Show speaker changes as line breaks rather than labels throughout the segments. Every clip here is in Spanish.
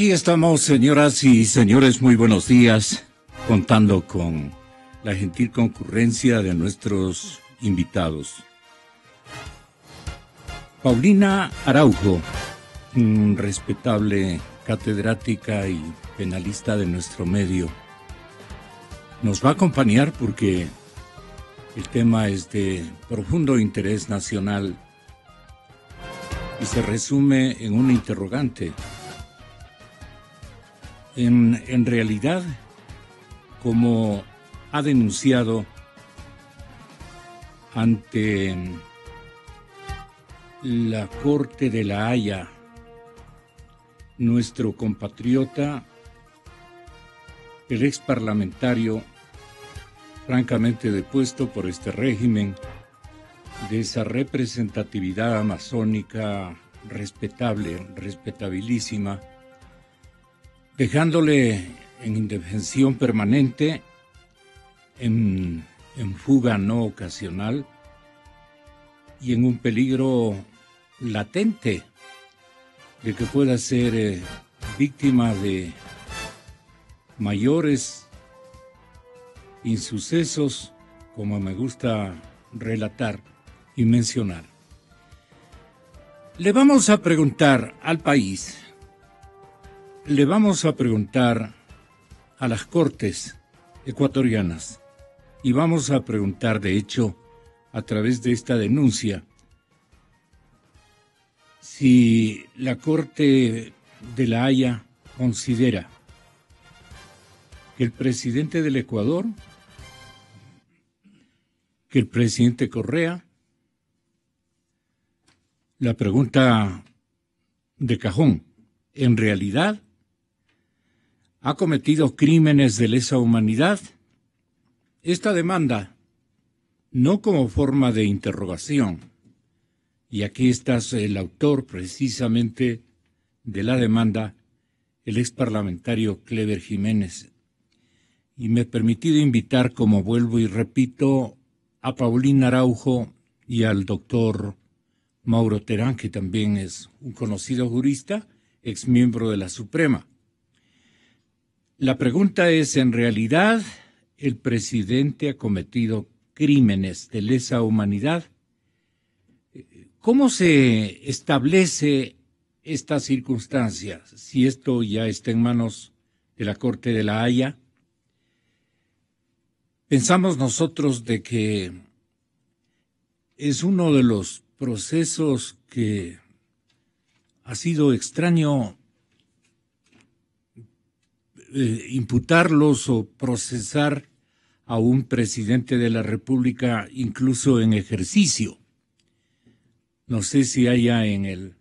Aquí estamos, señoras y señores, muy buenos días, contando con la gentil concurrencia de nuestros invitados. Paulina Araujo, mm, respetable catedrática y penalista de nuestro medio, nos va a acompañar porque el tema es de profundo interés nacional y se resume en un interrogante. En, realidad, como ha denunciado ante la Corte de la Haya, nuestro compatriota, el ex parlamentario, francamente depuesto por este régimen, de esa representatividad amazónica respetable, respetabilísima, dejándole en indefensión permanente, en, fuga no ocasional y en un peligro latente de que pueda ser eh, víctima de mayores insucesos, como me gusta relatar y mencionar. Le vamos a preguntar al país le vamos a preguntar a las Cortes ecuatorianas y vamos a preguntar, de hecho, a través de esta denuncia, si la Corte de la Haya considera que el presidente del Ecuador, que el presidente Correa, la pregunta de cajón, en realidad ha cometido crímenes de lesa humanidad? Esta demanda, no como forma de interrogación, y aquí estás el autor precisamente de la demanda, el ex parlamentario Clever Jiménez. Y me he permitido invitar, como vuelvo y repito, a Paulina Araujo y al doctor Mauro Terán, que también es un conocido jurista, ex miembro de la Suprema. La pregunta es, ¿en realidad el presidente ha cometido crímenes de lesa humanidad? ¿Cómo se establece esta circunstancia? Si esto ya está en manos de la Corte de la Haya, pensamos nosotros de que es uno de los procesos que ha sido extraño eh, imputarlos o procesar a un presidente de la República incluso en ejercicio. No sé si haya en el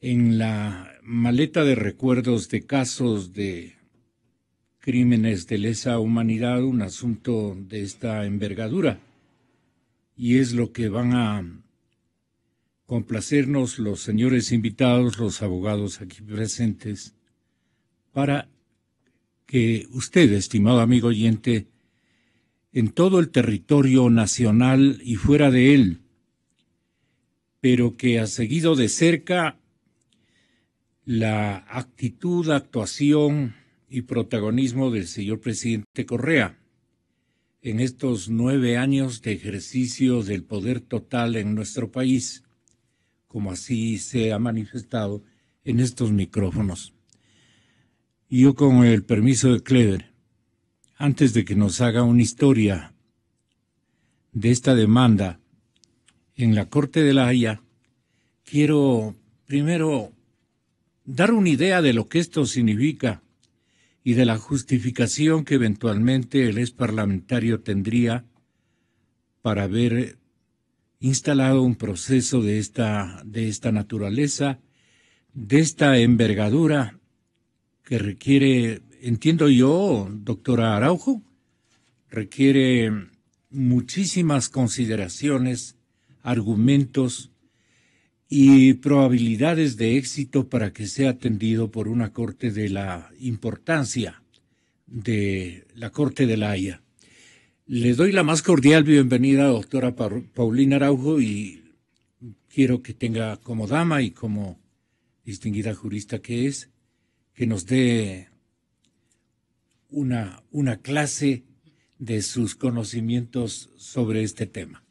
en la maleta de recuerdos de casos de crímenes de lesa humanidad un asunto de esta envergadura. Y es lo que van a complacernos los señores invitados, los abogados aquí presentes para que usted, estimado amigo oyente, en todo el territorio nacional y fuera de él, pero que ha seguido de cerca la actitud, actuación y protagonismo del señor presidente Correa en estos nueve años de ejercicio del poder total en nuestro país, como así se ha manifestado en estos micrófonos yo con el permiso de Kleber, antes de que nos haga una historia de esta demanda en la Corte de la Haya, quiero primero dar una idea de lo que esto significa y de la justificación que eventualmente el ex parlamentario tendría para haber instalado un proceso de esta, de esta naturaleza, de esta envergadura que requiere, entiendo yo, doctora Araujo, requiere muchísimas consideraciones, argumentos y probabilidades de éxito para que sea atendido por una corte de la importancia de la Corte de la Haya. Le doy la más cordial bienvenida, doctora Paulina Araujo, y quiero que tenga como dama y como distinguida jurista que es, que nos dé una, una clase de sus conocimientos sobre este tema.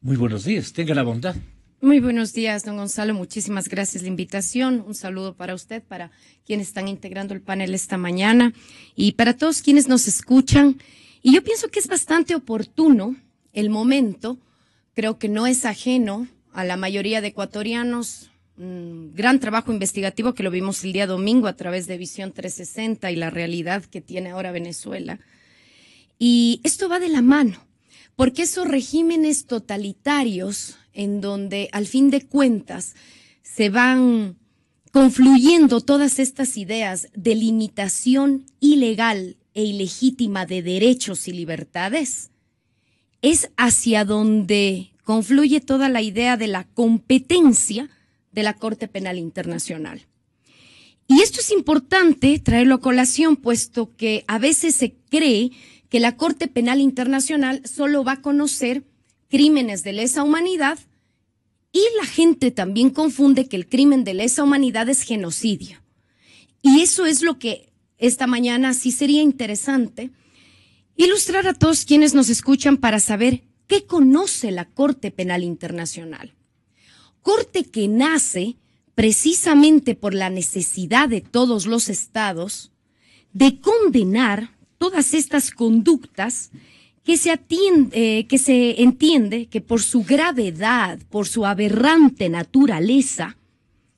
Muy buenos días, tenga la bondad.
Muy buenos días, don Gonzalo. Muchísimas gracias la invitación. Un saludo para usted, para quienes están integrando el panel esta mañana y para todos quienes nos escuchan. Y yo pienso que es bastante oportuno el momento. Creo que no es ajeno a la mayoría de ecuatorianos, Mm, gran trabajo investigativo que lo vimos el día domingo a través de Visión 360 y la realidad que tiene ahora Venezuela. Y esto va de la mano, porque esos regímenes totalitarios en donde al fin de cuentas se van confluyendo todas estas ideas de limitación ilegal e ilegítima de derechos y libertades, es hacia donde confluye toda la idea de la competencia, de la Corte Penal Internacional. Y esto es importante traerlo a colación, puesto que a veces se cree que la Corte Penal Internacional solo va a conocer crímenes de lesa humanidad y la gente también confunde que el crimen de lesa humanidad es genocidio. Y eso es lo que esta mañana sí sería interesante ilustrar a todos quienes nos escuchan para saber qué conoce la Corte Penal Internacional corte que nace precisamente por la necesidad de todos los estados de condenar todas estas conductas que se, atiende, eh, que se entiende que por su gravedad, por su aberrante naturaleza,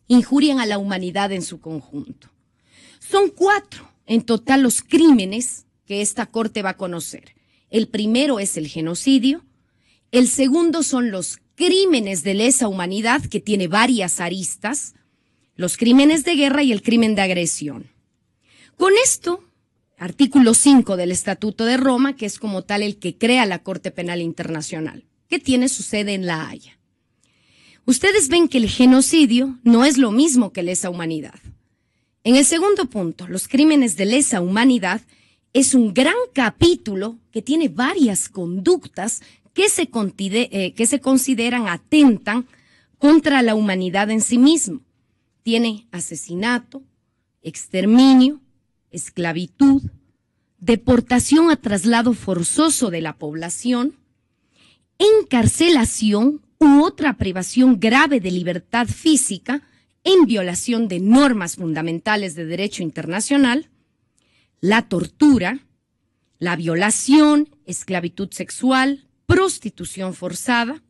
injurian a la humanidad en su conjunto. Son cuatro en total los crímenes que esta Corte va a conocer. El primero es el genocidio, el segundo son los crímenes de lesa humanidad, que tiene varias aristas, los crímenes de guerra y el crimen de agresión. Con esto, artículo 5 del Estatuto de Roma, que es como tal el que crea la Corte Penal Internacional, que tiene su sede en La Haya. Ustedes ven que el genocidio no es lo mismo que lesa humanidad. En el segundo punto, los crímenes de lesa humanidad es un gran capítulo que tiene varias conductas eh, que se, consideran atentan contra la humanidad en sí mismo. Tiene asesinato, exterminio, esclavitud, deportación a traslado forzoso de la población, encarcelación u otra privación grave de libertad física en violación de normas fundamentales de derecho internacional, la tortura, la violación, esclavitud sexual, prostitución forzada.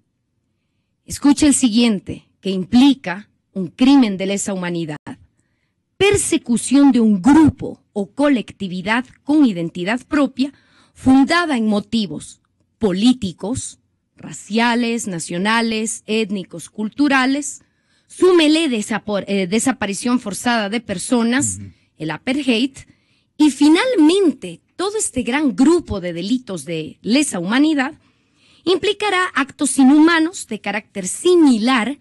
Escucha el siguiente, que implica un crimen de lesa humanidad. Persecución de un grupo o colectividad con identidad propia fundada en motivos políticos, raciales, nacionales, étnicos, culturales. Súmele eh, desaparición forzada de personas, el el apartheid, y finalmente todo este gran grupo de delitos de lesa humanidad implicará actos inhumanos de carácter similar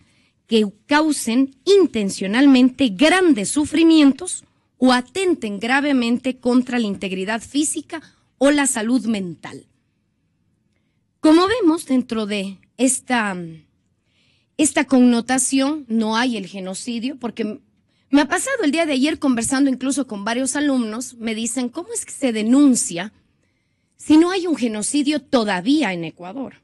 que causen intencionalmente grandes sufrimientos o atenten gravemente contra la integridad física o la salud mental. Como vemos dentro de esta, esta connotación, no hay el genocidio, porque me ha pasado el día de ayer conversando incluso con varios alumnos, me dicen, ¿cómo es que se denuncia si no hay un genocidio todavía en Ecuador?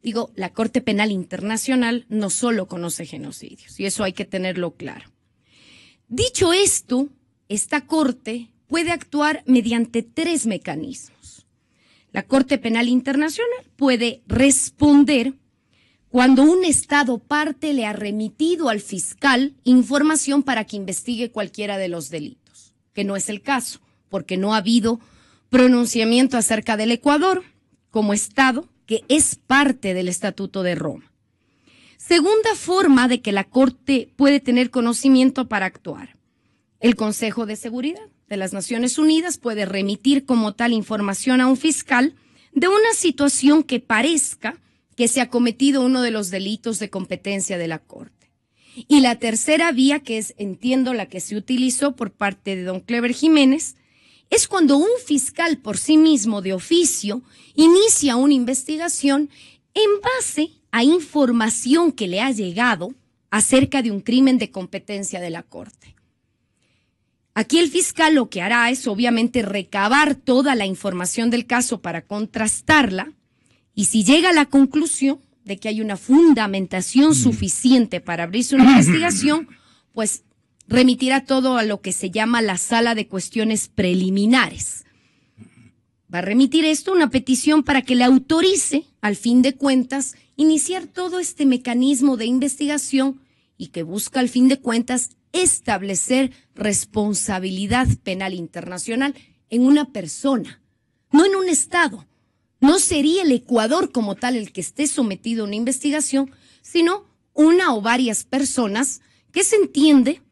Digo, la Corte Penal Internacional no solo conoce genocidios, y eso hay que tenerlo claro. Dicho esto, esta Corte puede actuar mediante tres mecanismos. La Corte Penal Internacional puede responder cuando un Estado parte le ha remitido al fiscal información para que investigue cualquiera de los delitos, que no es el caso, porque no ha habido pronunciamiento acerca del Ecuador como Estado que es parte del Estatuto de Roma. Segunda forma de que la Corte puede tener conocimiento para actuar. El Consejo de Seguridad de las Naciones Unidas puede remitir como tal información a un fiscal de una situación que parezca que se ha cometido uno de los delitos de competencia de la Corte. Y la tercera vía, que es, entiendo, la que se utilizó por parte de don Clever Jiménez, es cuando un fiscal por sí mismo de oficio inicia una investigación en base a información que le ha llegado acerca de un crimen de competencia de la Corte. Aquí el fiscal lo que hará es obviamente recabar toda la información del caso para contrastarla y si llega a la conclusión de que hay una fundamentación mm. suficiente para abrirse una investigación, pues remitirá todo a lo que se llama la sala de cuestiones preliminares. Va a remitir esto una petición para que le autorice, al fin de cuentas, iniciar todo este mecanismo de investigación y que busca, al fin de cuentas, establecer responsabilidad penal internacional en una persona, no en un Estado. No sería el Ecuador como tal el que esté sometido a una investigación, sino una o varias personas que se entiende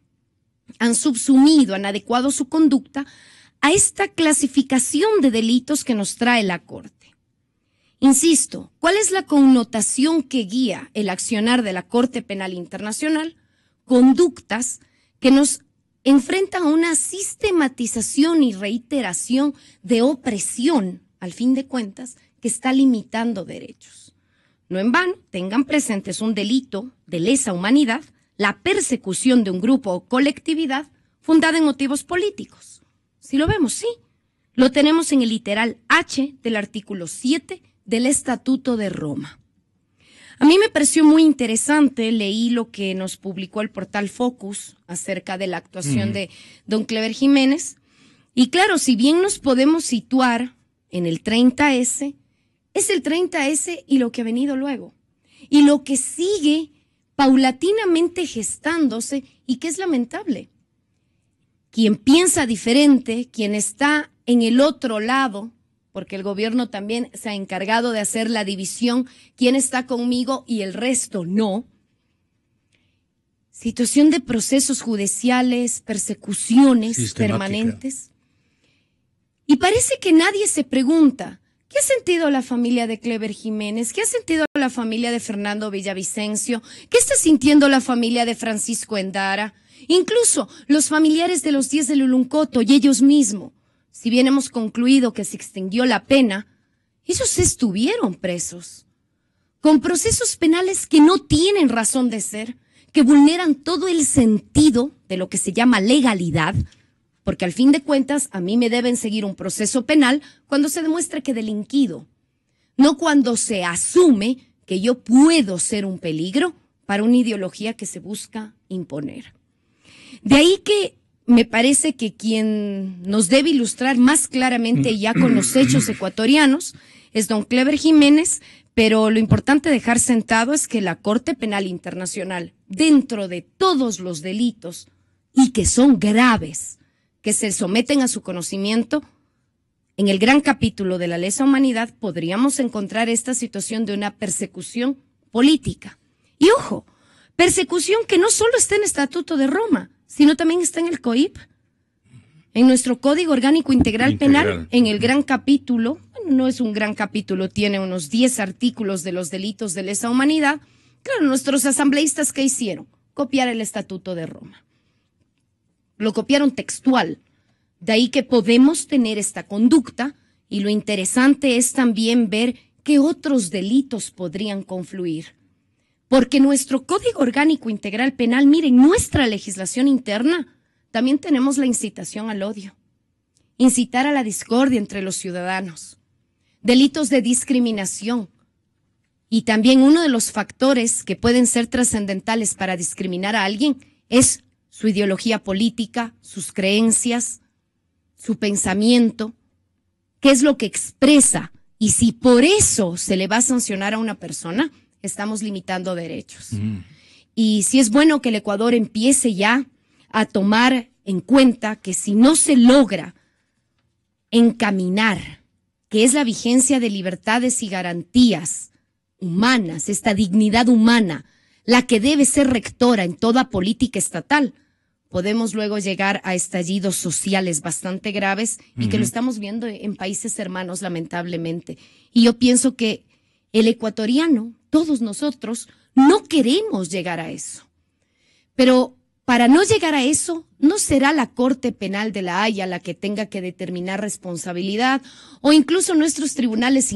han subsumido, han adecuado su conducta a esta clasificación de delitos que nos trae la Corte. Insisto, ¿cuál es la connotación que guía el accionar de la Corte Penal Internacional? Conductas que nos enfrentan a una sistematización y reiteración de opresión, al fin de cuentas, que está limitando derechos. No en vano, tengan presentes un delito de lesa humanidad la persecución de un grupo o colectividad fundada en motivos políticos. Si lo vemos, sí. Lo tenemos en el literal H del artículo 7 del Estatuto de Roma. A mí me pareció muy interesante, leí lo que nos publicó el portal Focus acerca de la actuación de don Clever Jiménez. Y claro, si bien nos podemos situar en el 30S, es el 30S y lo que ha venido luego. Y lo que sigue paulatinamente gestándose y que es lamentable. Quien piensa diferente, quien está en el otro lado, porque el gobierno también se ha encargado de hacer la división, quien está conmigo y el resto no. Situación de procesos judiciales, persecuciones permanentes. Y parece que nadie se pregunta ¿Qué ha sentido la familia de Clever Jiménez? ¿Qué ha sentido la familia de Fernando Villavicencio? ¿Qué está sintiendo la familia de Francisco Endara? Incluso los familiares de los 10 de Luluncoto y ellos mismos. Si bien hemos concluido que se extinguió la pena, ellos estuvieron presos. Con procesos penales que no tienen razón de ser, que vulneran todo el sentido de lo que se llama legalidad, porque al fin de cuentas a mí me deben seguir un proceso penal cuando se demuestre que delinquido, no cuando se asume que yo puedo ser un peligro para una ideología que se busca imponer. De ahí que me parece que quien nos debe ilustrar más claramente ya con los hechos ecuatorianos es don Clever Jiménez, pero lo importante dejar sentado es que la Corte Penal Internacional, dentro de todos los delitos, y que son graves, que se someten a su conocimiento, en el gran capítulo de la lesa humanidad podríamos encontrar esta situación de una persecución política. Y ojo, persecución que no solo está en el Estatuto de Roma, sino también está en el COIP, en nuestro Código Orgánico Integral, Penal, en el gran capítulo, no es un gran capítulo, tiene unos 10 artículos de los delitos de lesa humanidad. Claro, nuestros asambleístas, ¿qué hicieron? Copiar el Estatuto de Roma lo copiaron textual. De ahí que podemos tener esta conducta y lo interesante es también ver qué otros delitos podrían confluir. Porque nuestro Código Orgánico Integral Penal, miren, nuestra legislación interna, también tenemos la incitación al odio, incitar a la discordia entre los ciudadanos, delitos de discriminación. Y también uno de los factores que pueden ser trascendentales para discriminar a alguien es su ideología política, sus creencias, su pensamiento, qué es lo que expresa. Y si por eso se le va a sancionar a una persona, estamos limitando derechos. Mm. Y si es bueno que el Ecuador empiece ya a tomar en cuenta que si no se logra encaminar, que es la vigencia de libertades y garantías humanas, esta dignidad humana, la que debe ser rectora en toda política estatal, podemos luego llegar a estallidos sociales bastante graves y que lo estamos viendo en países hermanos, lamentablemente. Y yo pienso que el ecuatoriano, todos nosotros, no queremos llegar a eso. Pero para no llegar a eso, no será la Corte Penal de la Haya la que tenga que determinar responsabilidad o incluso nuestros tribunales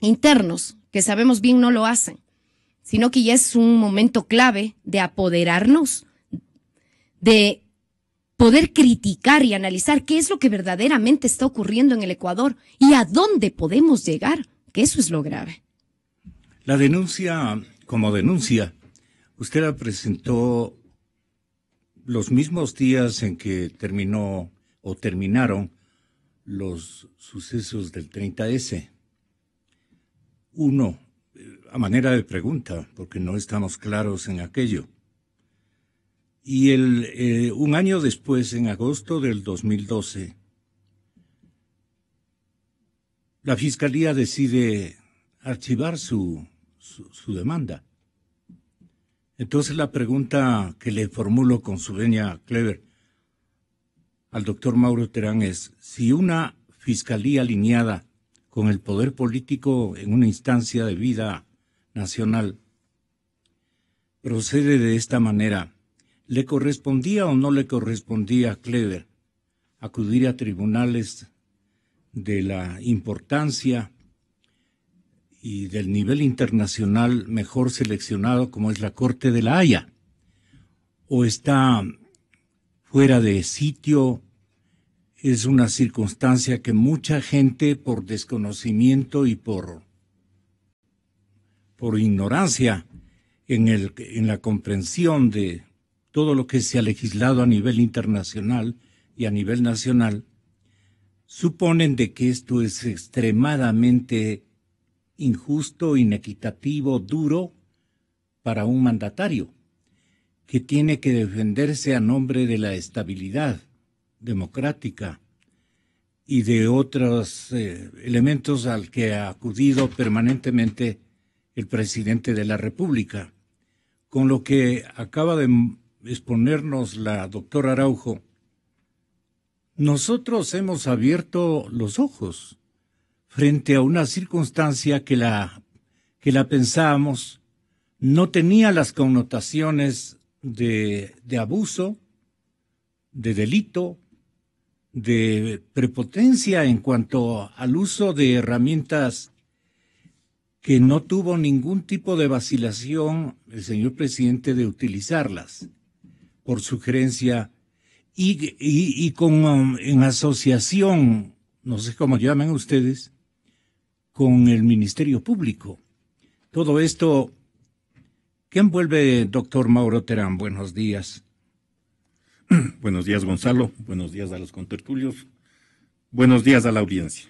internos, que sabemos bien no lo hacen, sino que ya es un momento clave de apoderarnos de poder criticar y analizar qué es lo que verdaderamente está ocurriendo en el Ecuador y a dónde podemos llegar, que eso es lo grave.
La denuncia, como denuncia, usted la presentó los mismos días en que terminó o terminaron los sucesos del 30S. Uno, eh, a manera de pregunta, porque no estamos claros en aquello. Y el, eh, un año después, en agosto del 2012, la Fiscalía decide archivar su, demanda. Entonces la pregunta que le formulo con su venia Clever al doctor Mauro Terán es, si una fiscalía alineada con el poder político en una instancia de vida nacional procede de esta manera, ¿Le correspondía o no le correspondía a Clever acudir a tribunales de la importancia y del nivel internacional mejor seleccionado como es la Corte de la Haya? ¿O está fuera de sitio? Es una circunstancia que mucha gente por desconocimiento y por, por ignorancia en, el, en la comprensión de, todo lo que se ha legislado a nivel internacional y a nivel nacional, suponen de que esto es extremadamente injusto, inequitativo, duro para un mandatario que tiene que defenderse a nombre de la estabilidad democrática y de otros eh, elementos al que ha acudido permanentemente el presidente de la República, con lo que acaba de exponernos la doctora Araujo, nosotros hemos abierto los ojos frente a una circunstancia que la, que la pensábamos no tenía las connotaciones de, de abuso, de delito, de prepotencia en cuanto al uso de herramientas que no tuvo ningún tipo de vacilación el señor presidente de utilizarlas por sugerencia y, y, y um, en asociación, no sé cómo llaman ustedes, con el Ministerio Público. Todo esto, ¿qué envuelve, doctor Mauro Terán? Buenos días.
Buenos días, Gonzalo. Buenos días a los contertulios. Buenos días a la audiencia.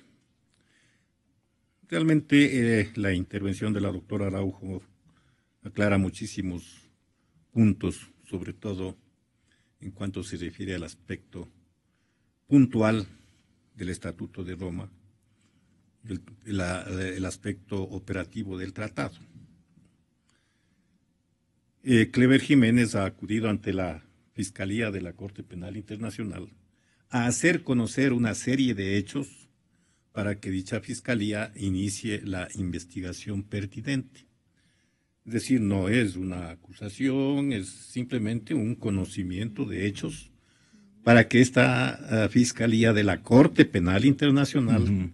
Realmente eh, la intervención de la doctora Araujo aclara muchísimos puntos sobre todo en cuanto se refiere al aspecto puntual del Estatuto de Roma, el, aspecto operativo del tratado. Eh, Clever Jiménez ha acudido ante la Fiscalía de la Corte Penal Internacional a hacer conocer una serie de hechos para que dicha Fiscalía inicie la investigación pertinente. Es decir, no es una acusación, es simplemente un conocimiento de hechos para que esta ah, Fiscalía de la Corte Penal Internacional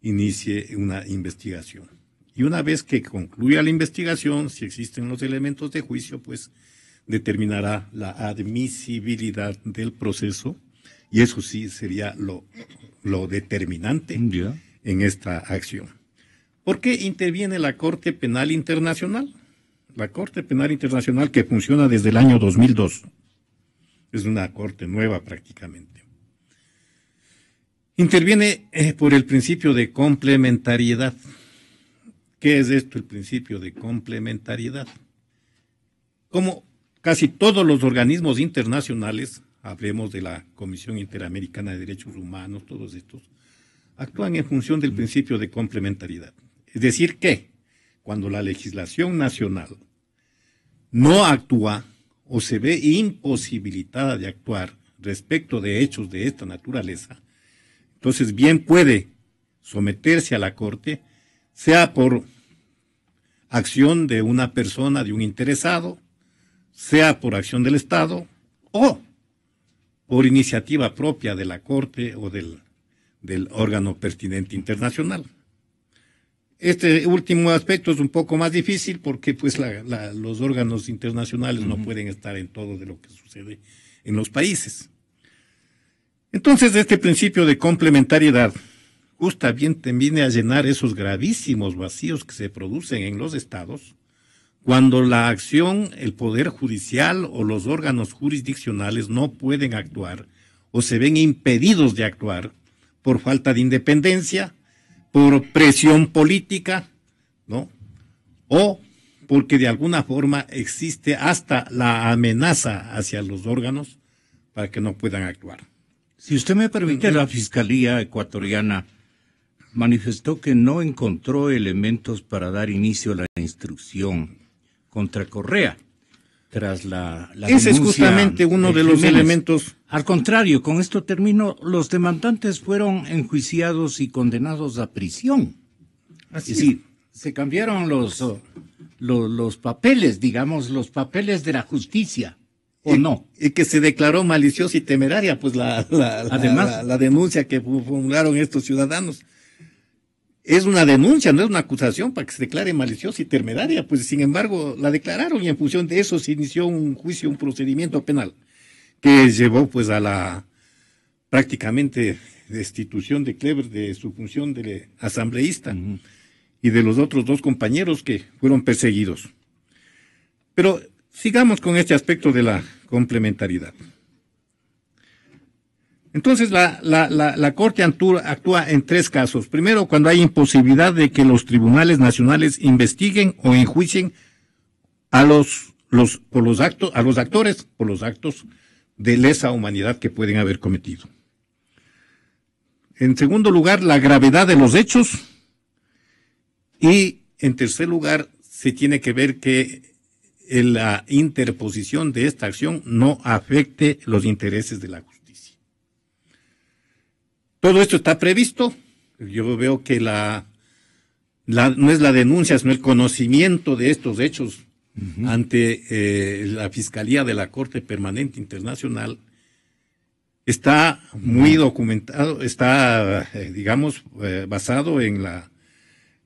inicie una investigación. Y una vez que concluya la investigación, si existen los elementos de juicio, pues determinará la admisibilidad del proceso y eso sí sería lo, lo determinante en esta acción. ¿Por qué interviene la Corte Penal Internacional? La Corte Penal Internacional que funciona desde el año 2002. Es una corte nueva prácticamente. Interviene eh, por el principio de complementariedad. ¿Qué es esto el principio de complementariedad? Como casi todos los organismos internacionales, hablemos de la Comisión Interamericana de Derechos Humanos, todos estos, actúan en función del principio de complementariedad. Es decir, que cuando la legislación nacional no actúa o se ve imposibilitada de actuar respecto de hechos de esta naturaleza, entonces bien puede someterse a la Corte, sea por acción de una persona, de un interesado, sea por acción del Estado o por iniciativa propia de la Corte o del, del órgano pertinente internacional. Este último aspecto es un poco más difícil porque pues los órganos internacionales no pueden estar en todo de lo que sucede en los países. Entonces, este principio de complementariedad justa bien viene a llenar esos gravísimos vacíos que se producen en los estados cuando la acción, el poder judicial o los órganos jurisdiccionales no pueden actuar o se ven impedidos de actuar por falta de independencia, por presión política, ¿no? O porque de alguna forma existe hasta la amenaza hacia los órganos para que no puedan actuar. Si usted me permite, la Fiscalía
ecuatoriana manifestó que no encontró elementos para dar inicio a la instrucción contra Correa tras la... Ese es justamente uno de los elementos al contrario, con esto termino, los demandantes fueron enjuiciados y condenados a prisión. Así es decir, se cambiaron los,
los, papeles, digamos, los papeles de la justicia. ¿O no? Y que se declaró maliciosa y temeraria, pues la, la, denuncia que formularon estos ciudadanos es una denuncia, no es una acusación para que se declare maliciosa y temeraria, pues sin embargo la declararon y en función de eso se inició un juicio, un procedimiento penal que llevó pues a la prácticamente destitución de Kleber de su función de asambleísta y de los otros dos compañeros que fueron perseguidos. Pero sigamos con este aspecto de la complementariedad. Entonces, la, la, la, Corte actúa en tres casos. Primero, cuando hay imposibilidad de que los tribunales nacionales investiguen o enjuicien a los, los, por los actos, a los actores por los actos de lesa humanidad que pueden haber cometido. En segundo lugar, la gravedad de los hechos. Y en tercer lugar, se tiene que ver que eh, la interposición de esta acción no afecte los intereses de la justicia. Todo esto está previsto. Yo veo que la, no es la denuncia, sino el conocimiento de estos hechos ante eh, la Fiscalía de la Corte Permanente Internacional está muy documentado, está, eh, digamos, eh, basado en la,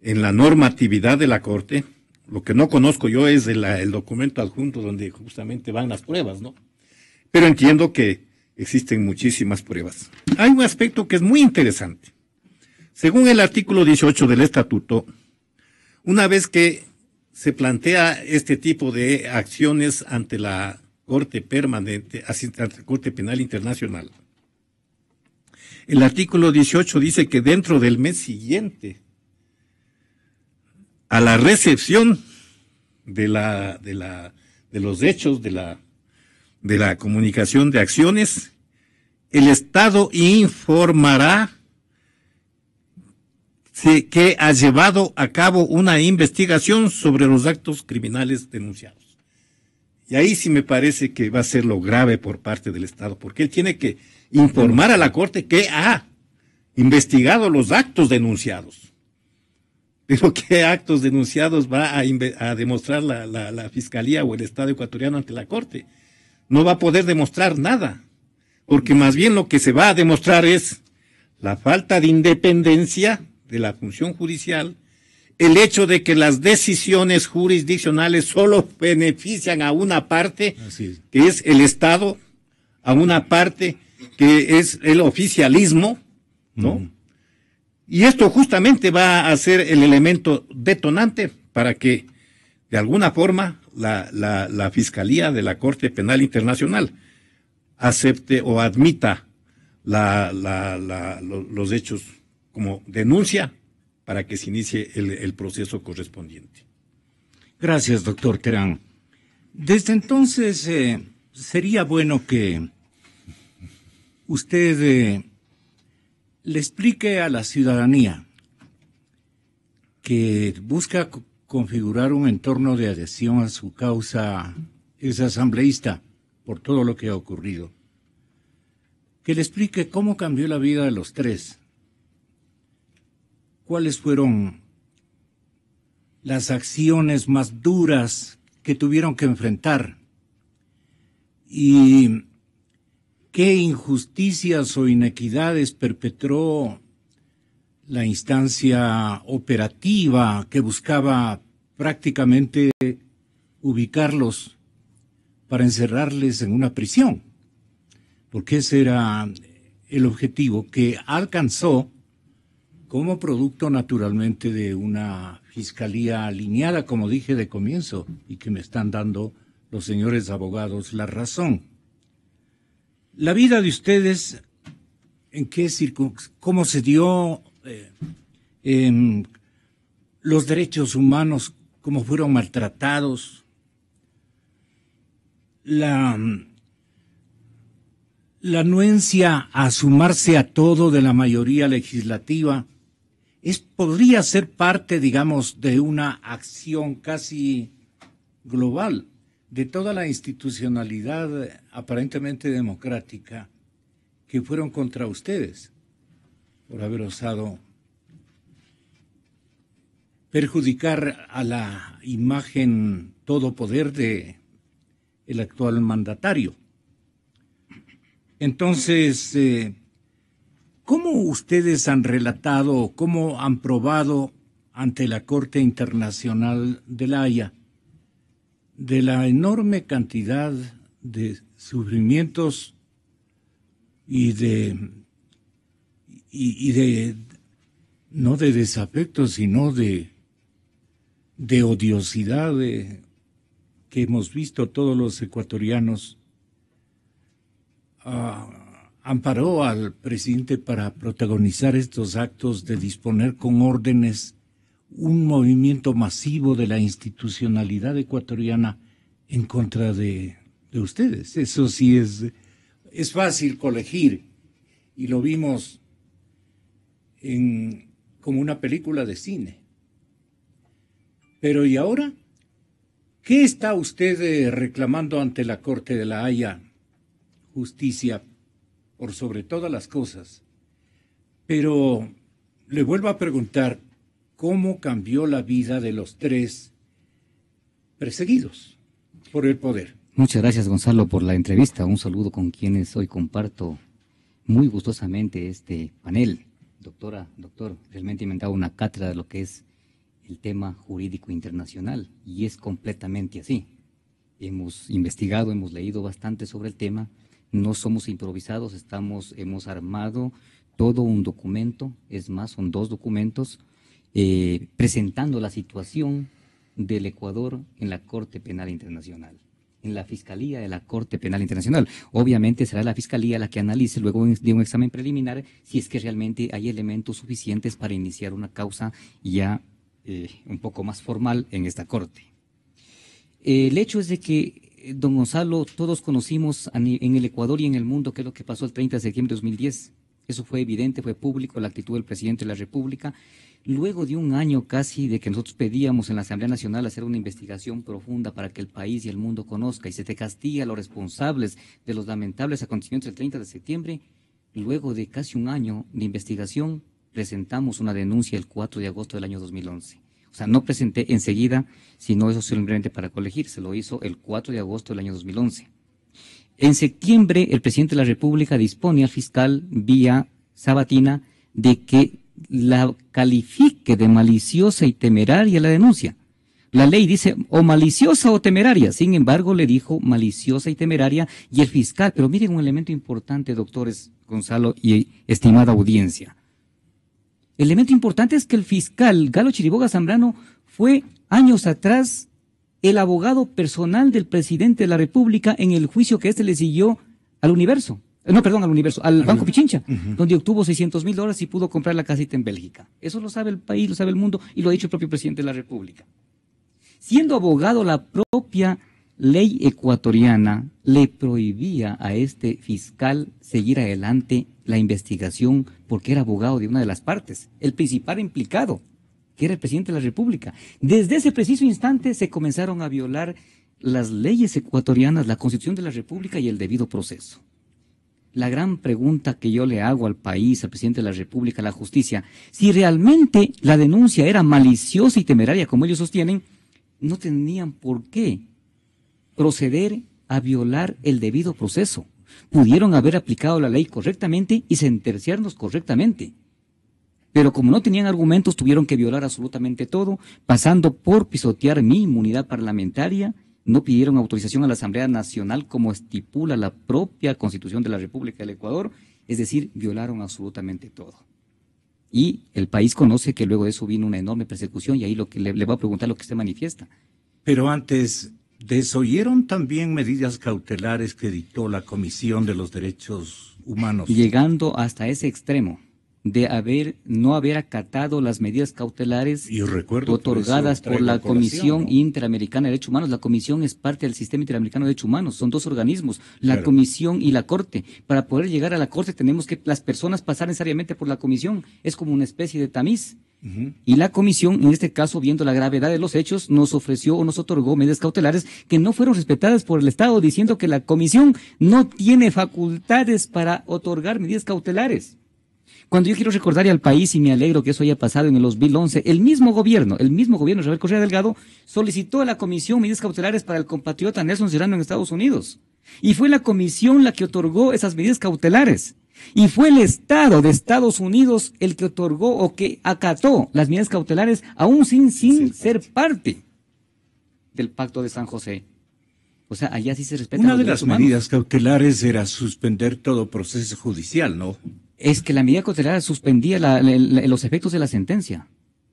en la normatividad de la Corte. Lo que no conozco yo es el, el, documento adjunto donde justamente van las pruebas, ¿no? Pero entiendo que existen muchísimas pruebas. Hay un aspecto que es muy interesante. Según el artículo 18 del estatuto, una vez que se plantea este tipo de acciones ante la Corte Permanente, ante la Corte Penal Internacional. El artículo 18 dice que dentro del mes siguiente a la recepción de la de la de los hechos de la comunicación de acciones, el Estado informará que ha llevado a cabo una investigación sobre los actos criminales denunciados. Y ahí sí me parece que va a ser lo grave por parte del Estado, porque él tiene que informar a la Corte que ha investigado los actos denunciados. Pero ¿qué actos denunciados va a, demostrar la, la Fiscalía o el Estado ecuatoriano ante la Corte? No va a poder demostrar nada, porque más bien lo que se va a demostrar es la falta de independencia de la función judicial el hecho de que las decisiones jurisdiccionales solo benefician a una parte, que es el Estado, a una parte que es el oficialismo, ¿no? Y esto justamente va a ser el elemento detonante para que, de alguna forma, la, la, Fiscalía de la Corte Penal Internacional acepte o admita la, los hechos como denuncia para que se inicie el, proceso correspondiente. Gracias, doctor Terán. Desde entonces, eh, sería
bueno que usted eh, le explique a la ciudadanía que busca configurar un entorno de adhesión a su causa es asambleísta por todo lo que ha ocurrido. Que le explique cómo cambió la vida de los tres ¿cuáles fueron las acciones más duras que tuvieron que enfrentar? ¿Y qué injusticias o inequidades perpetró la instancia operativa que buscaba prácticamente ubicarlos para encerrarles en una prisión? Porque ese era el objetivo que alcanzó como producto naturalmente de una fiscalía alineada, como dije de comienzo, y que me están dando los señores abogados la razón. La vida de ustedes, ¿en qué circunstancias, cómo se dio eh, los derechos humanos, cómo fueron maltratados? La, la anuencia a sumarse a todo de la mayoría legislativa es, podría ser parte, digamos, de una acción casi global de toda la institucionalidad aparentemente democrática que fueron contra ustedes por haber osado perjudicar a la imagen todopoder de el actual mandatario. Entonces, eh, ¿Cómo ustedes han relatado, cómo han probado ante la Corte Internacional de la Haya de la enorme cantidad de sufrimientos y de, y, de no de desafecto, sino de, de odiosidad eh, que hemos visto todos los ecuatorianos? Ah, amparó al presidente para protagonizar estos actos de disponer con órdenes un movimiento masivo de la institucionalidad ecuatoriana en contra de, ustedes. Eso sí es, es fácil colegir y lo vimos como una película de cine. Pero ¿y ahora? ¿Qué está usted eh, reclamando ante la Corte de la Haya? Justicia por sobre todas las cosas. Pero le vuelvo a preguntar, ¿cómo cambió la vida de los tres perseguidos por el poder?
Muchas gracias Gonzalo por la entrevista. Un saludo con quienes hoy comparto muy gustosamente este panel. Doctora, doctor, realmente inventaba una cátedra de lo que es el tema jurídico internacional y es completamente así. Hemos investigado, hemos leído bastante sobre el tema no somos improvisados, estamos, hemos armado todo un documento, es más, son dos documentos, eh, presentando la situación del Ecuador en la Corte Penal Internacional, en la Fiscalía de la Corte Penal Internacional. Obviamente será la Fiscalía la que analice luego de un examen preliminar si es que realmente hay elementos suficientes para iniciar una causa ya eh, un poco más formal en esta Corte. El hecho es de que eh, don Gonzalo, todos conocimos en el Ecuador y en el mundo qué es lo que pasó el 30 de septiembre de 2010. Eso fue evidente, fue público, la actitud del presidente de la República. Luego de un año casi de que nosotros pedíamos en la Asamblea Nacional hacer una investigación profunda para que el país y el mundo conozca y se te a los responsables de los lamentables acontecimientos del 30 de septiembre, luego de casi un año de investigación, presentamos una denuncia el 4 de agosto del año 2011. O sea, no presenté enseguida, sino eso simplemente para colegir. Se lo hizo el 4 de agosto del año 2011. En septiembre, el presidente de la República dispone al fiscal vía Sabatina de que la califique de maliciosa y temeraria la denuncia. La ley dice o maliciosa o temeraria. Sin embargo, le dijo maliciosa y temeraria y el fiscal. Pero miren un elemento importante, doctores Gonzalo y estimada audiencia. Elemento importante es que el fiscal Galo Chiriboga Zambrano fue años atrás el abogado personal del presidente de la República en el juicio que este le siguió al universo. Eh, no, perdón, al universo, al Banco Pichincha, donde obtuvo 600 mil dólares y pudo comprar la casita en Bélgica. Eso lo sabe el país, lo sabe el mundo y lo ha dicho el propio presidente de la República. Siendo abogado la propia ley ecuatoriana le prohibía a este fiscal seguir adelante la investigación porque era abogado de una de las partes, el principal implicado, que era el presidente de la República. Desde ese preciso instante se comenzaron a violar las leyes ecuatorianas, la constitución de la República y el debido proceso. La gran pregunta que yo le hago al país, al presidente de la República, a la justicia, si realmente la denuncia era maliciosa y temeraria, como ellos sostienen, no tenían por qué proceder a violar el debido proceso. Pudieron haber aplicado la ley correctamente y sentenciarnos correctamente. Pero como no tenían argumentos, tuvieron que violar absolutamente todo, pasando por pisotear mi inmunidad parlamentaria. No pidieron autorización a la Asamblea Nacional como estipula la propia Constitución de la República del Ecuador. Es decir, violaron absolutamente todo. Y el país conoce que luego de eso vino una enorme persecución y ahí lo que le, va a preguntar lo que se manifiesta. Pero antes, desoyeron también medidas cautelares que dictó la Comisión de los Derechos Humanos. Llegando hasta ese extremo de haber no haber acatado las medidas cautelares y otorgadas por, la Comisión Interamericana de Derechos Humanos. La Comisión es parte del Sistema Interamericano de Derechos Humanos, son dos organismos, la Comisión y la Corte. Para poder llegar a la Corte tenemos que las personas pasar necesariamente por la Comisión, es como una especie de tamiz. Y la comisión, en este caso, viendo la gravedad de los hechos, nos ofreció o nos otorgó medidas cautelares que no fueron respetadas por el Estado, diciendo que la comisión no tiene facultades para otorgar medidas cautelares cuando yo quiero recordar al país, y me alegro que eso haya pasado en el 2011, el mismo gobierno, el mismo gobierno, Roberto Correa Delgado, solicitó a la Comisión Medidas Cautelares para el compatriota Nelson Serrano en Estados Unidos. Y fue la Comisión la que otorgó esas medidas cautelares. Y fue el Estado de Estados Unidos el que otorgó o que acató las medidas cautelares, aún sin, ser parte del Pacto de San José. O sea, allá sí se respeta. Una de las medidas
cautelares
era suspender todo proceso judicial, ¿no? Es que la medida cautelar suspendía los efectos de la sentencia.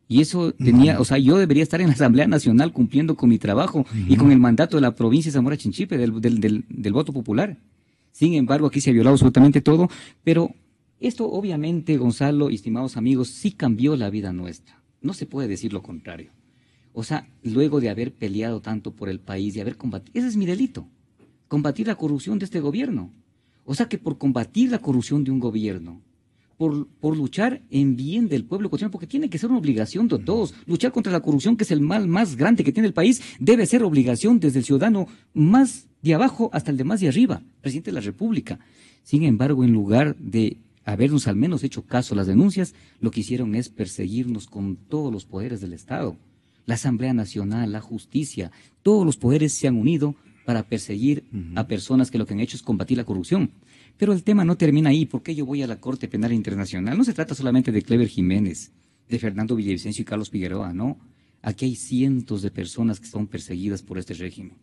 Y eso tenía, o sea, yo debería estar en la Asamblea Nacional cumpliendo con mi trabajo y con el mandato de la provincia de Zamora Chinchipe, del, del voto popular. Sin embargo, aquí se ha violado absolutamente todo, pero esto obviamente, Gonzalo, estimados amigos, sí cambió la vida nuestra. No se puede decir lo contrario. O sea, luego de haber peleado tanto por el país, de haber combatido, ese es mi delito, combatir la corrupción de este gobierno. O sea que por combatir la corrupción de un gobierno, por, por luchar en bien del pueblo ecuatoriano, porque tiene que ser una obligación de todos. Luchar contra la corrupción, que es el mal más grande que tiene el país, debe ser obligación desde el ciudadano más de abajo hasta el de más de arriba, presidente de la República. Sin embargo, en lugar de habernos al menos hecho caso a las denuncias, lo que hicieron es perseguirnos con todos los poderes del Estado. La Asamblea Nacional, la justicia, todos los poderes se han unido para perseguir a personas que lo que han hecho es combatir la corrupción. Pero el tema no termina ahí. Porque yo voy a la Corte Penal Internacional? No se trata solamente de Clever Jiménez, de Fernando Villavicencio y Carlos Figueroa, no. Aquí hay cientos de personas que son perseguidas por este régimen.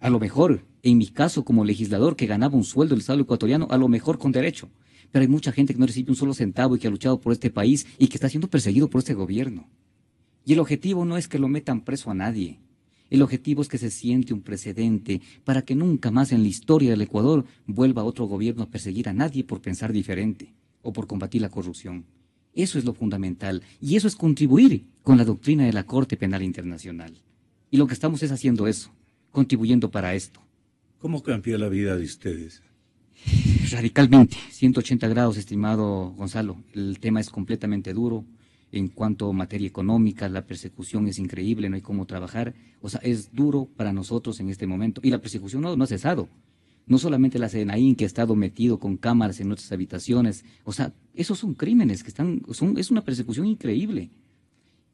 A lo mejor, en mi caso como legislador que ganaba un sueldo del Estado ecuatoriano, a lo mejor con derecho. Pero hay mucha gente que no recibe un solo centavo y que ha luchado por este país y que está siendo perseguido por este gobierno. Y el objetivo no es que lo metan preso a nadie el objetivo es que se siente un precedente para que nunca más en la historia del Ecuador vuelva otro gobierno a perseguir a nadie por pensar diferente o por combatir la corrupción. Eso es lo fundamental y eso es contribuir con la doctrina de la Corte Penal Internacional. Y lo que estamos es haciendo eso, contribuyendo para esto. ¿Cómo cambió la vida de ustedes? Radicalmente, 180 grados, estimado Gonzalo. El tema es completamente duro, en cuanto a materia económica, la persecución es increíble, no hay cómo trabajar, o sea, es duro para nosotros en este momento. Y la persecución no, ha cesado, no solamente la Senaín que ha estado metido con cámaras en nuestras habitaciones, o sea, esos son crímenes que están, son, es una persecución increíble.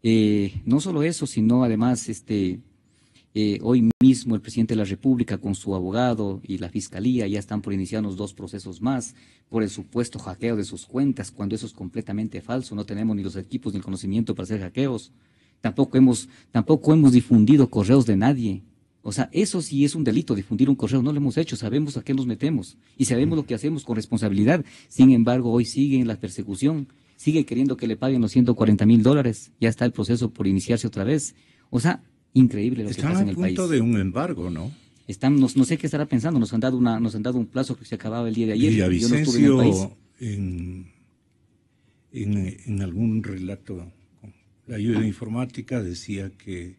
Eh, no solo eso, sino además, este, eh, hoy mismo el presidente de la República con su abogado y la fiscalía ya están por iniciarnos dos procesos más por el supuesto hackeo de sus cuentas, cuando eso es completamente falso. No tenemos ni los equipos ni el conocimiento para hacer hackeos. Tampoco hemos, tampoco hemos difundido correos de nadie. O sea, eso sí es un delito, difundir un correo. No lo hemos hecho, sabemos a qué nos metemos y sabemos lo que hacemos con responsabilidad. Sin embargo, hoy sigue en la persecución, sigue queriendo que le paguen los 140 mil dólares. Ya está el proceso por iniciarse otra vez. O sea, increíble lo Están que pasa en el Están a punto de un embargo, ¿no? Están, no, sé qué estará pensando, nos han dado una, nos han dado un plazo que se acababa el día de ayer. y yo
en, algún relato la ayuda informática decía que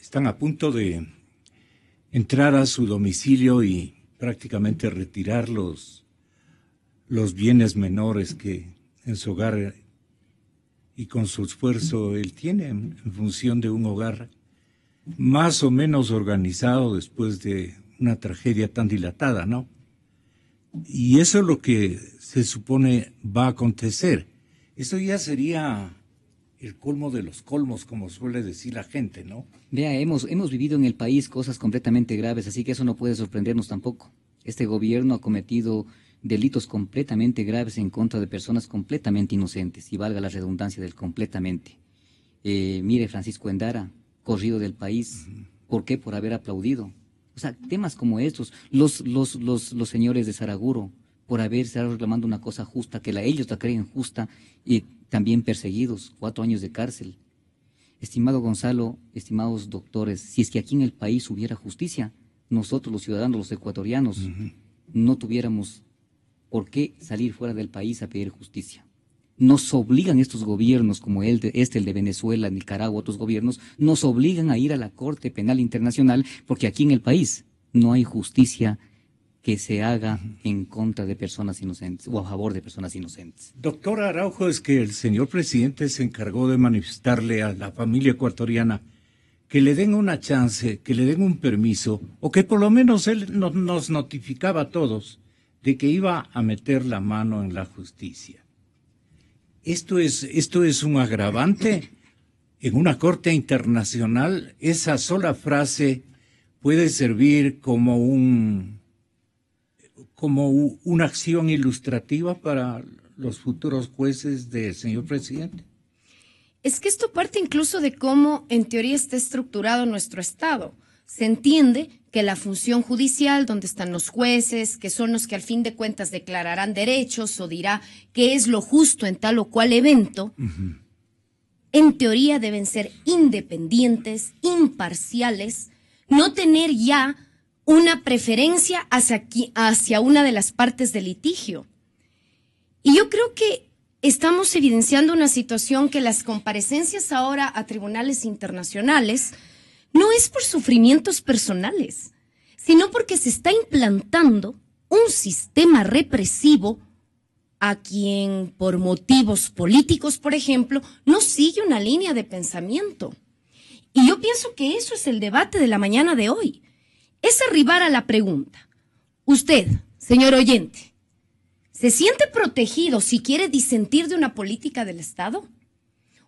están a punto de entrar a su domicilio y prácticamente retirar los, los bienes menores que en su hogar y con su esfuerzo él tiene en función de un hogar más o menos organizado después de una tragedia tan dilatada, ¿no? Y eso es lo que se supone va a
acontecer.
Eso ya sería el colmo de los colmos, como suele decir la gente, ¿no?
Vea, hemos, hemos vivido en el país cosas completamente graves, así que eso no puede sorprendernos tampoco. Este gobierno ha cometido delitos completamente graves en contra de personas completamente inocentes, y valga la redundancia del completamente. Eh, mire, Francisco Endara, corrido del país, ¿por qué? Por haber aplaudido. O sea, temas como estos, los, los, los, señores de Saraguro, por haber reclamado una cosa justa, que la, ellos la creen justa, y también perseguidos, cuatro años de cárcel. Estimado Gonzalo, estimados doctores, si es que aquí en el país hubiera justicia, nosotros los ciudadanos, los ecuatorianos, no tuviéramos ¿por qué salir fuera del país a pedir justicia? Nos obligan estos gobiernos, como el este, el de Venezuela, Nicaragua, otros gobiernos, nos obligan a ir a la Corte Penal Internacional porque aquí en el país no hay justicia que se haga en contra de personas inocentes o a favor de personas inocentes.
Doctor Araujo, es que el señor presidente se encargó de manifestarle a la familia ecuatoriana que le den una chance, que le den un permiso, o que por lo menos él nos notificaba a todos de que iba a meter la mano en la justicia. Esto es, esto es un agravante. En una corte internacional, esa sola frase puede servir como un como una acción ilustrativa para los futuros jueces del señor presidente.
Es que esto parte incluso de cómo en teoría está estructurado nuestro Estado. Se entiende que la función judicial, donde están los jueces, que son los que al fin de cuentas declararán derechos o dirá qué es lo justo en tal o cual evento, en teoría deben ser independientes, imparciales, no tener ya una preferencia hacia, hacia una de las partes del litigio. Y yo creo que estamos evidenciando una situación que las comparecencias ahora a tribunales internacionales, no es por sufrimientos personales, sino porque se está implantando un sistema represivo a quien por motivos políticos, por ejemplo, no sigue una línea de pensamiento. Y yo pienso que eso es el debate de la mañana de hoy. Es arribar a la pregunta. Usted, señor oyente, ¿se siente protegido si quiere disentir de una política del Estado?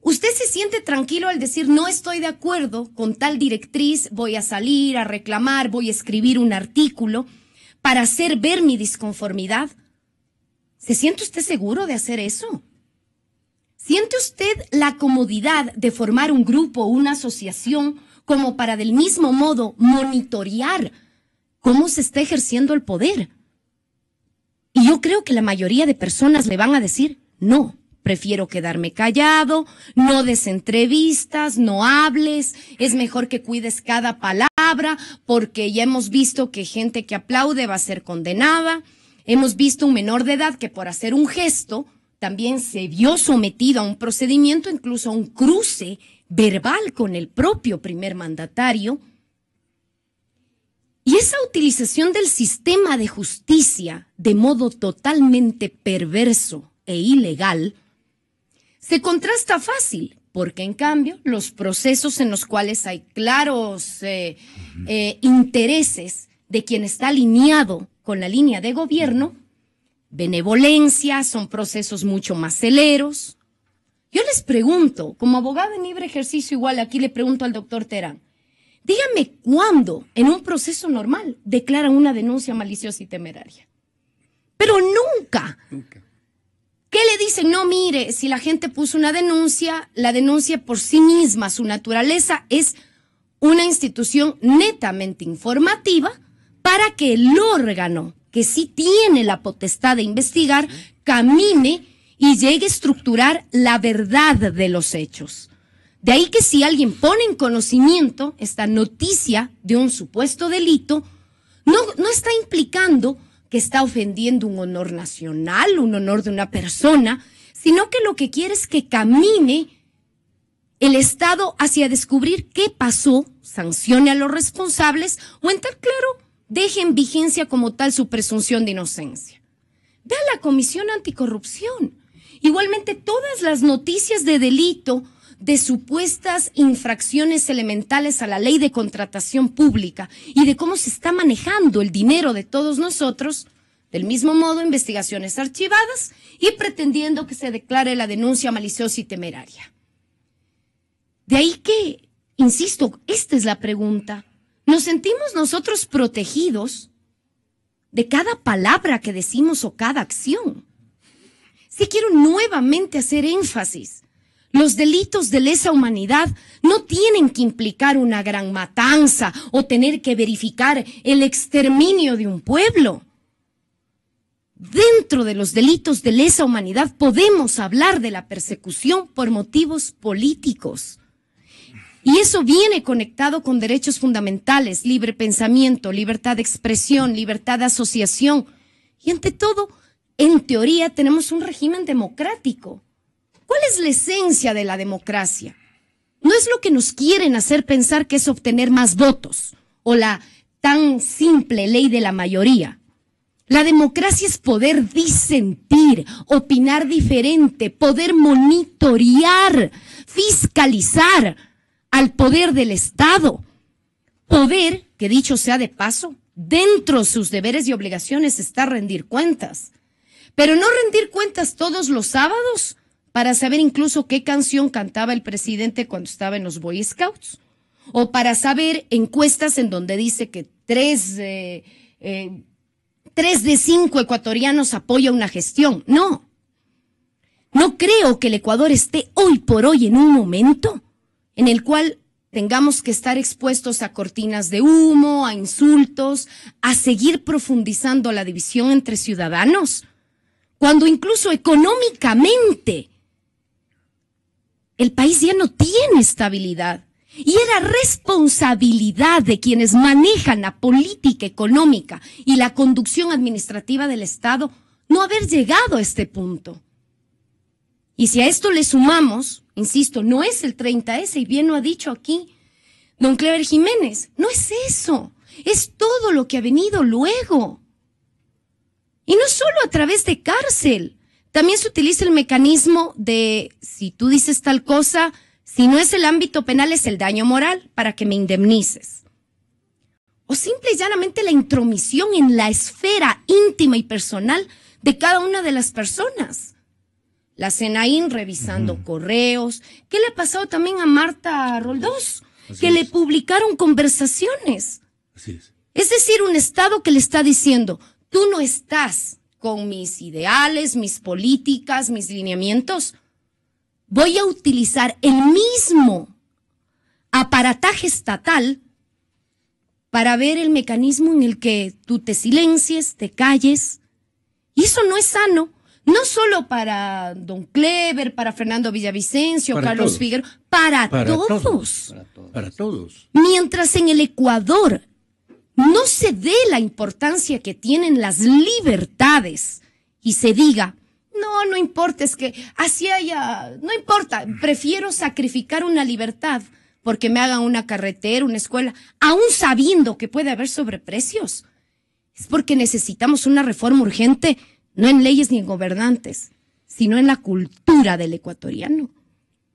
¿Usted se siente tranquilo al decir no estoy de acuerdo con tal directriz, voy a salir a reclamar, voy a escribir un artículo para hacer ver mi disconformidad? ¿Se siente usted seguro de hacer eso? ¿Siente usted la comodidad de formar un grupo una asociación como para del mismo modo monitorear cómo se está ejerciendo el poder? Y yo creo que la mayoría de personas le van a decir no. Prefiero quedarme callado, no desentrevistas, no hables, es mejor que cuides cada palabra, porque ya hemos visto que gente que aplaude va a ser condenada. Hemos visto un menor de edad que por hacer un gesto también se vio sometido a un procedimiento, incluso a un cruce verbal con el propio primer mandatario. Y esa utilización del sistema de justicia de modo totalmente perverso e ilegal se contrasta fácil, porque en cambio los procesos en los cuales hay claros eh, eh, intereses de quien está alineado con la línea de gobierno, benevolencia, son procesos mucho más celeros. Yo les pregunto, como abogado en libre ejercicio, igual aquí le pregunto al doctor Terán, dígame cuándo en un proceso normal declara una denuncia maliciosa y temeraria. Pero nunca. nunca. ¿Qué le dicen? No, mire, si la gente puso una denuncia, la denuncia por sí misma, su naturaleza es una institución netamente informativa para que el órgano que sí tiene la potestad de investigar camine y llegue a estructurar la verdad de los hechos. De ahí que si alguien pone en conocimiento esta noticia de un supuesto delito, no, no está implicando que está ofendiendo un honor nacional, un honor de una persona, sino que lo que quiere es que camine el Estado hacia descubrir qué pasó, sancione a los responsables o en tal claro, deje en vigencia como tal su presunción de inocencia. Ve a la Comisión Anticorrupción. Igualmente todas las noticias de delito de supuestas infracciones elementales a la ley de contratación pública y de cómo se está manejando el dinero de todos nosotros, del mismo modo investigaciones archivadas y pretendiendo que se declare la denuncia maliciosa y temeraria. De ahí que, insisto, esta es la pregunta. ¿Nos sentimos nosotros protegidos de cada palabra que decimos o cada acción? Si quiero nuevamente hacer énfasis los delitos de lesa humanidad no tienen que implicar una gran matanza o tener que verificar el exterminio de un pueblo. Dentro de los delitos de lesa humanidad podemos hablar de la persecución por motivos políticos. Y eso viene conectado con derechos fundamentales, libre pensamiento, libertad de expresión, libertad de asociación. Y ante todo, en teoría tenemos un régimen democrático. ¿Cuál es la esencia de la democracia? No es lo que nos quieren hacer pensar que es obtener más votos o la tan simple ley de la mayoría. La democracia es poder disentir, opinar diferente, poder monitorear, fiscalizar al poder del Estado. Poder que dicho sea de paso, dentro de sus deberes y obligaciones está rendir cuentas. Pero no rendir cuentas todos los sábados para saber incluso qué canción cantaba el presidente cuando estaba en los Boy Scouts, o para saber encuestas en donde dice que eh, tres, de cinco ecuatorianos apoya una gestión. No, no creo que el Ecuador esté hoy por hoy en un momento en el cual tengamos que estar expuestos a cortinas de humo, a insultos, a seguir profundizando la división entre ciudadanos, cuando incluso económicamente el país ya no tiene estabilidad. Y era responsabilidad de quienes manejan la política económica y la conducción administrativa del Estado no haber llegado a este punto. Y si a esto le sumamos, insisto, no es el 30S, y bien lo ha dicho aquí don Clever Jiménez, no es eso, es todo lo que ha venido luego. Y no solo a través de cárcel, también se utiliza el mecanismo de, si tú dices tal cosa, si no es el ámbito penal, es el daño moral para que me indemnices. O simple y llanamente la intromisión en la esfera íntima y personal de cada una de las personas. La Senaín revisando correos. ¿Qué le ha pasado también a Marta Roldós? que le publicaron conversaciones. Es decir, un Estado que le está diciendo, tú no estás con mis ideales, mis políticas, mis lineamientos, voy a utilizar el mismo aparataje estatal para ver el mecanismo en el que tú te silencies, te calles. Y eso no es sano, no solo para don Clever, para Fernando Villavicencio, Carlos Figueroa, para, para todos.
Para todos.
Mientras en el Ecuador no se dé la importancia que tienen las libertades y se diga, no, no importa, es que así haya, no importa, prefiero sacrificar una libertad porque me haga una carretera, una escuela, aún sabiendo que puede haber sobreprecios. Es porque necesitamos una reforma urgente, no en leyes ni en gobernantes, sino en la cultura del ecuatoriano.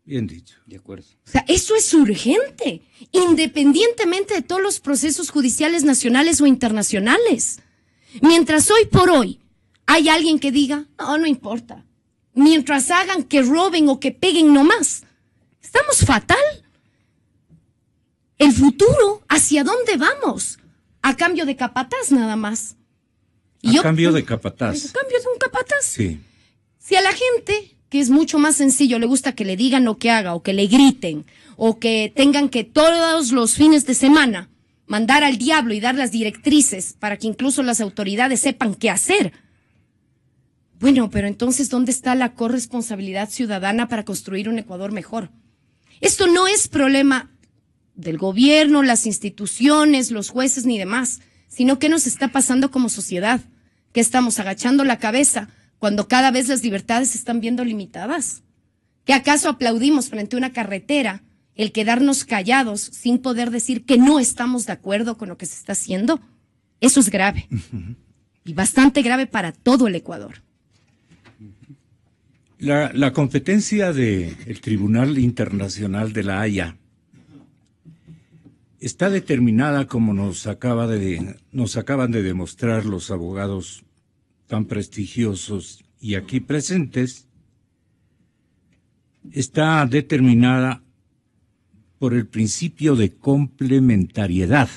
Bien dicho. De acuerdo.
O sea, eso es urgente, independientemente de todos los procesos judiciales nacionales o internacionales. Mientras hoy por hoy hay alguien que diga, no, no importa. Mientras hagan que roben o que peguen nomás. Estamos fatal. El futuro, ¿hacia dónde vamos? A cambio de capataz nada más.
a cambio de capataz. A
cambio de un capataz. Sí. Si a la gente que es mucho más sencillo, le gusta que le digan lo que haga o que le griten o que tengan que todos los fines de semana mandar al diablo y dar las directrices para que incluso las autoridades sepan qué hacer. Bueno, pero entonces, ¿dónde está la corresponsabilidad ciudadana para construir un Ecuador mejor? Esto no es problema del gobierno, las instituciones, los jueces ni demás, sino que nos está pasando como sociedad, que estamos agachando la cabeza cuando cada vez las libertades se están viendo limitadas? ¿Qué acaso aplaudimos frente a una carretera el quedarnos callados sin poder decir que no estamos de acuerdo con lo que se está haciendo? Eso es grave. Y bastante grave para todo el Ecuador.
La, competencia del el Tribunal Internacional de la Haya está determinada, como nos, acaba de, nos acaban de demostrar los abogados tan prestigiosos y aquí presentes, está determinada por el principio de complementariedad.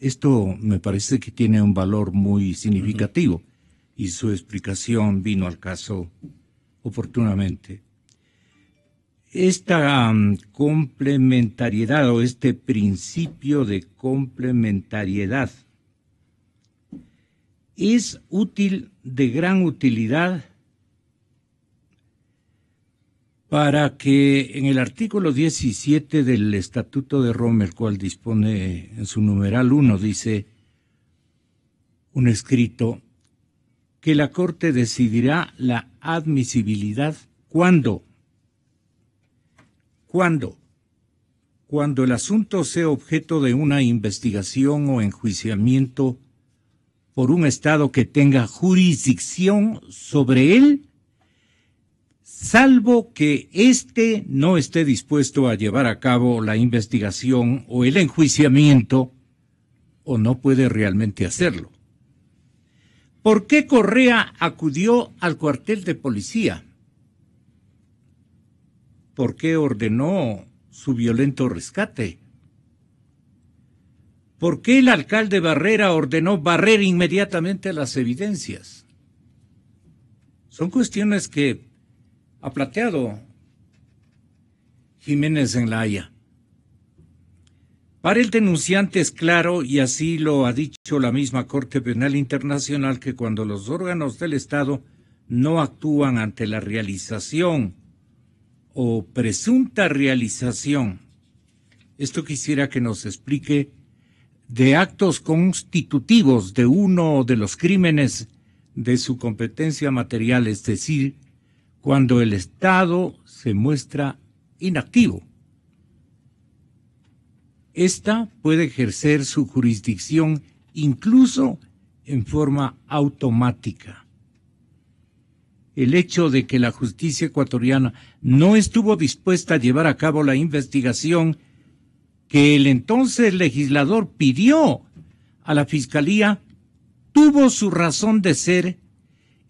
Esto me parece que tiene un valor muy significativo y su explicación vino al caso oportunamente. Esta um, complementariedad o este principio de complementariedad es útil, de gran utilidad, para que en el artículo 17 del Estatuto de Roma, el cual dispone en su numeral 1, dice un escrito, que la Corte decidirá la admisibilidad cuando, cuando, cuando el asunto sea objeto de una investigación o enjuiciamiento por un Estado que tenga jurisdicción sobre él, salvo que éste no esté dispuesto a llevar a cabo la investigación o el enjuiciamiento, o no puede realmente hacerlo. ¿Por qué Correa acudió al cuartel de policía? ¿Por qué ordenó su violento rescate? ¿Por qué el alcalde Barrera ordenó barrer inmediatamente las evidencias? Son cuestiones que ha planteado Jiménez en La Haya. Para el denunciante es claro, y así lo ha dicho la misma Corte Penal Internacional, que cuando los órganos del Estado no actúan ante la realización o presunta realización, esto quisiera que nos explique de actos constitutivos de uno de los crímenes de su competencia material, es decir, cuando el Estado se muestra inactivo. Esta puede ejercer su jurisdicción incluso en forma automática. El hecho de que la justicia ecuatoriana no estuvo dispuesta a llevar a cabo la investigación que el entonces legislador pidió a la Fiscalía tuvo su razón de ser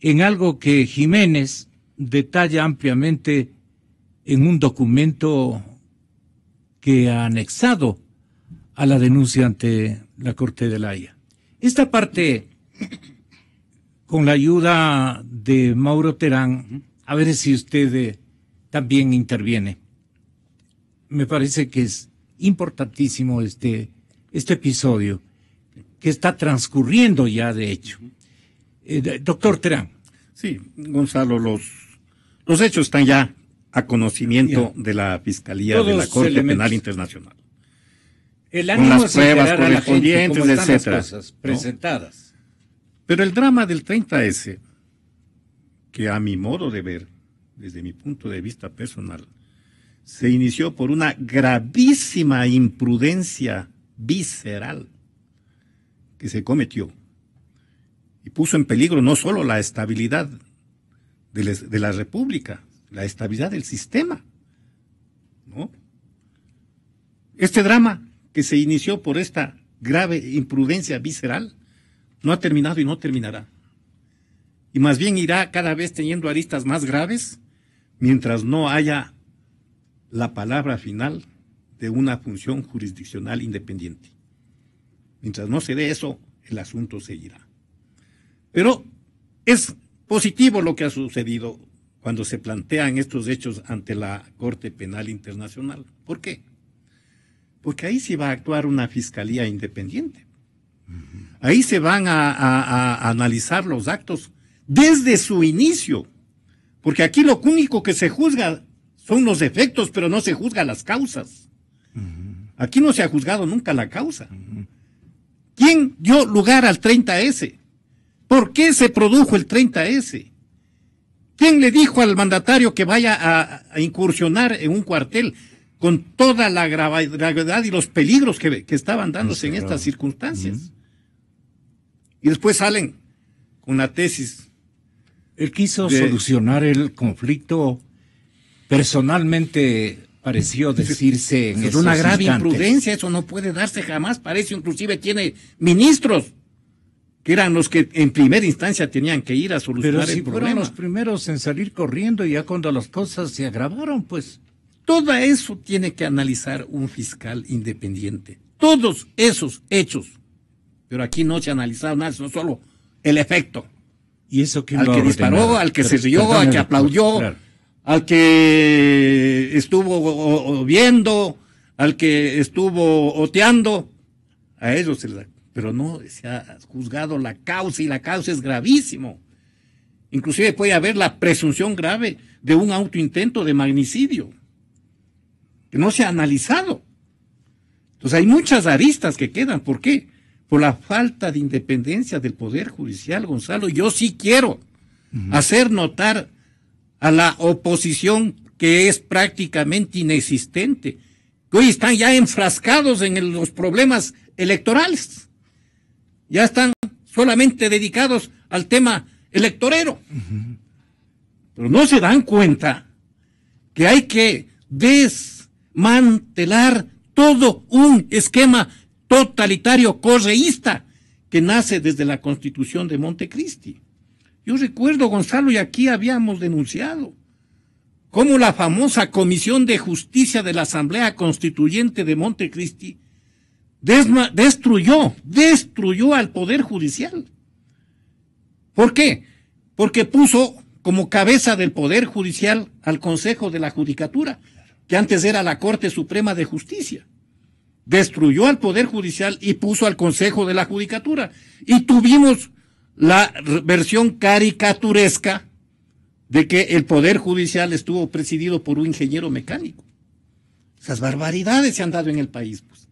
en algo que Jiménez detalla ampliamente en un documento que ha anexado a la denuncia ante la Corte de la Haya. Esta parte, con la ayuda de Mauro Terán, a ver si usted eh, también interviene. Me parece que es importantísimo este, este episodio, que está transcurriendo ya, de hecho.
Eh, doctor Terán. Sí, Gonzalo, los, los hechos están ya a conocimiento de la Fiscalía de la Corte Penal Internacional.
El ánimo con las pruebas correspondientes, presentadas.
Pero el drama del 30S, que a mi modo de ver, desde mi punto de vista personal, se inició por una gravísima imprudencia visceral que se cometió y puso en peligro no solo la estabilidad de, la República, la estabilidad del sistema. Este drama que se inició por esta grave imprudencia visceral no ha terminado y no terminará. Y más bien irá cada vez teniendo aristas más graves mientras no haya la palabra final de una función jurisdiccional independiente. Mientras no se dé eso, el asunto seguirá. Pero es positivo lo que ha sucedido cuando se plantean estos hechos ante la Corte Penal Internacional. ¿Por qué? Porque ahí sí va a actuar una fiscalía independiente. Ahí se van a, analizar los actos desde su inicio. Porque aquí lo único que se juzga son los efectos, pero no se juzga las causas. Aquí no se ha juzgado nunca la causa. ¿Quién dio lugar al 30S? ¿Por qué se produjo el 30S? ¿Quién le dijo al mandatario que vaya a, incursionar en un cuartel con toda la gravedad y los peligros que, estaban dándose en estas circunstancias? Y después salen con la tesis. Él quiso solucionar
el conflicto personalmente pareció decirse en Es una grave imprudencia,
eso no puede darse jamás, parece inclusive tiene ministros que eran los que en primera instancia tenían que ir a solucionar Pero si Fueron los
primeros en salir corriendo ya cuando las
cosas se agravaron, pues. Todo eso tiene que analizar un fiscal independiente. Todos esos hechos. Pero aquí no se ha analizado nada, sino solo el efecto. Y eso al que disparó, al que se rió, al que aplaudió al que estuvo viendo, al que estuvo oteando, a ellos se Pero no se ha juzgado la causa y la causa es gravísimo. Inclusive puede haber la presunción grave de un autointento de magnicidio, que no se ha analizado. Entonces hay muchas aristas que quedan. ¿Por qué? Por la falta de independencia del Poder Judicial, Gonzalo. Yo sí quiero hacer notar a la oposición que es prácticamente inexistente, que hoy están ya enfrascados en los problemas electorales, ya están solamente dedicados al tema electorero. Pero no se dan cuenta que hay que desmantelar todo un esquema totalitario correísta que nace desde la constitución de Montecristi. Yo recuerdo, Gonzalo, y aquí habíamos denunciado cómo la famosa Comisión de Justicia de la Asamblea Constituyente de Montecristi destruyó, destruyó al Poder Judicial. ¿Por qué? Porque puso como cabeza del Poder Judicial al Consejo de la Judicatura, que antes era la Corte Suprema de Justicia. Destruyó al Poder Judicial y puso al Consejo de la Judicatura. Y tuvimos la versión caricaturesca de que el Poder Judicial estuvo presidido por un ingeniero mecánico. Esas barbaridades se han dado en el país. Pues.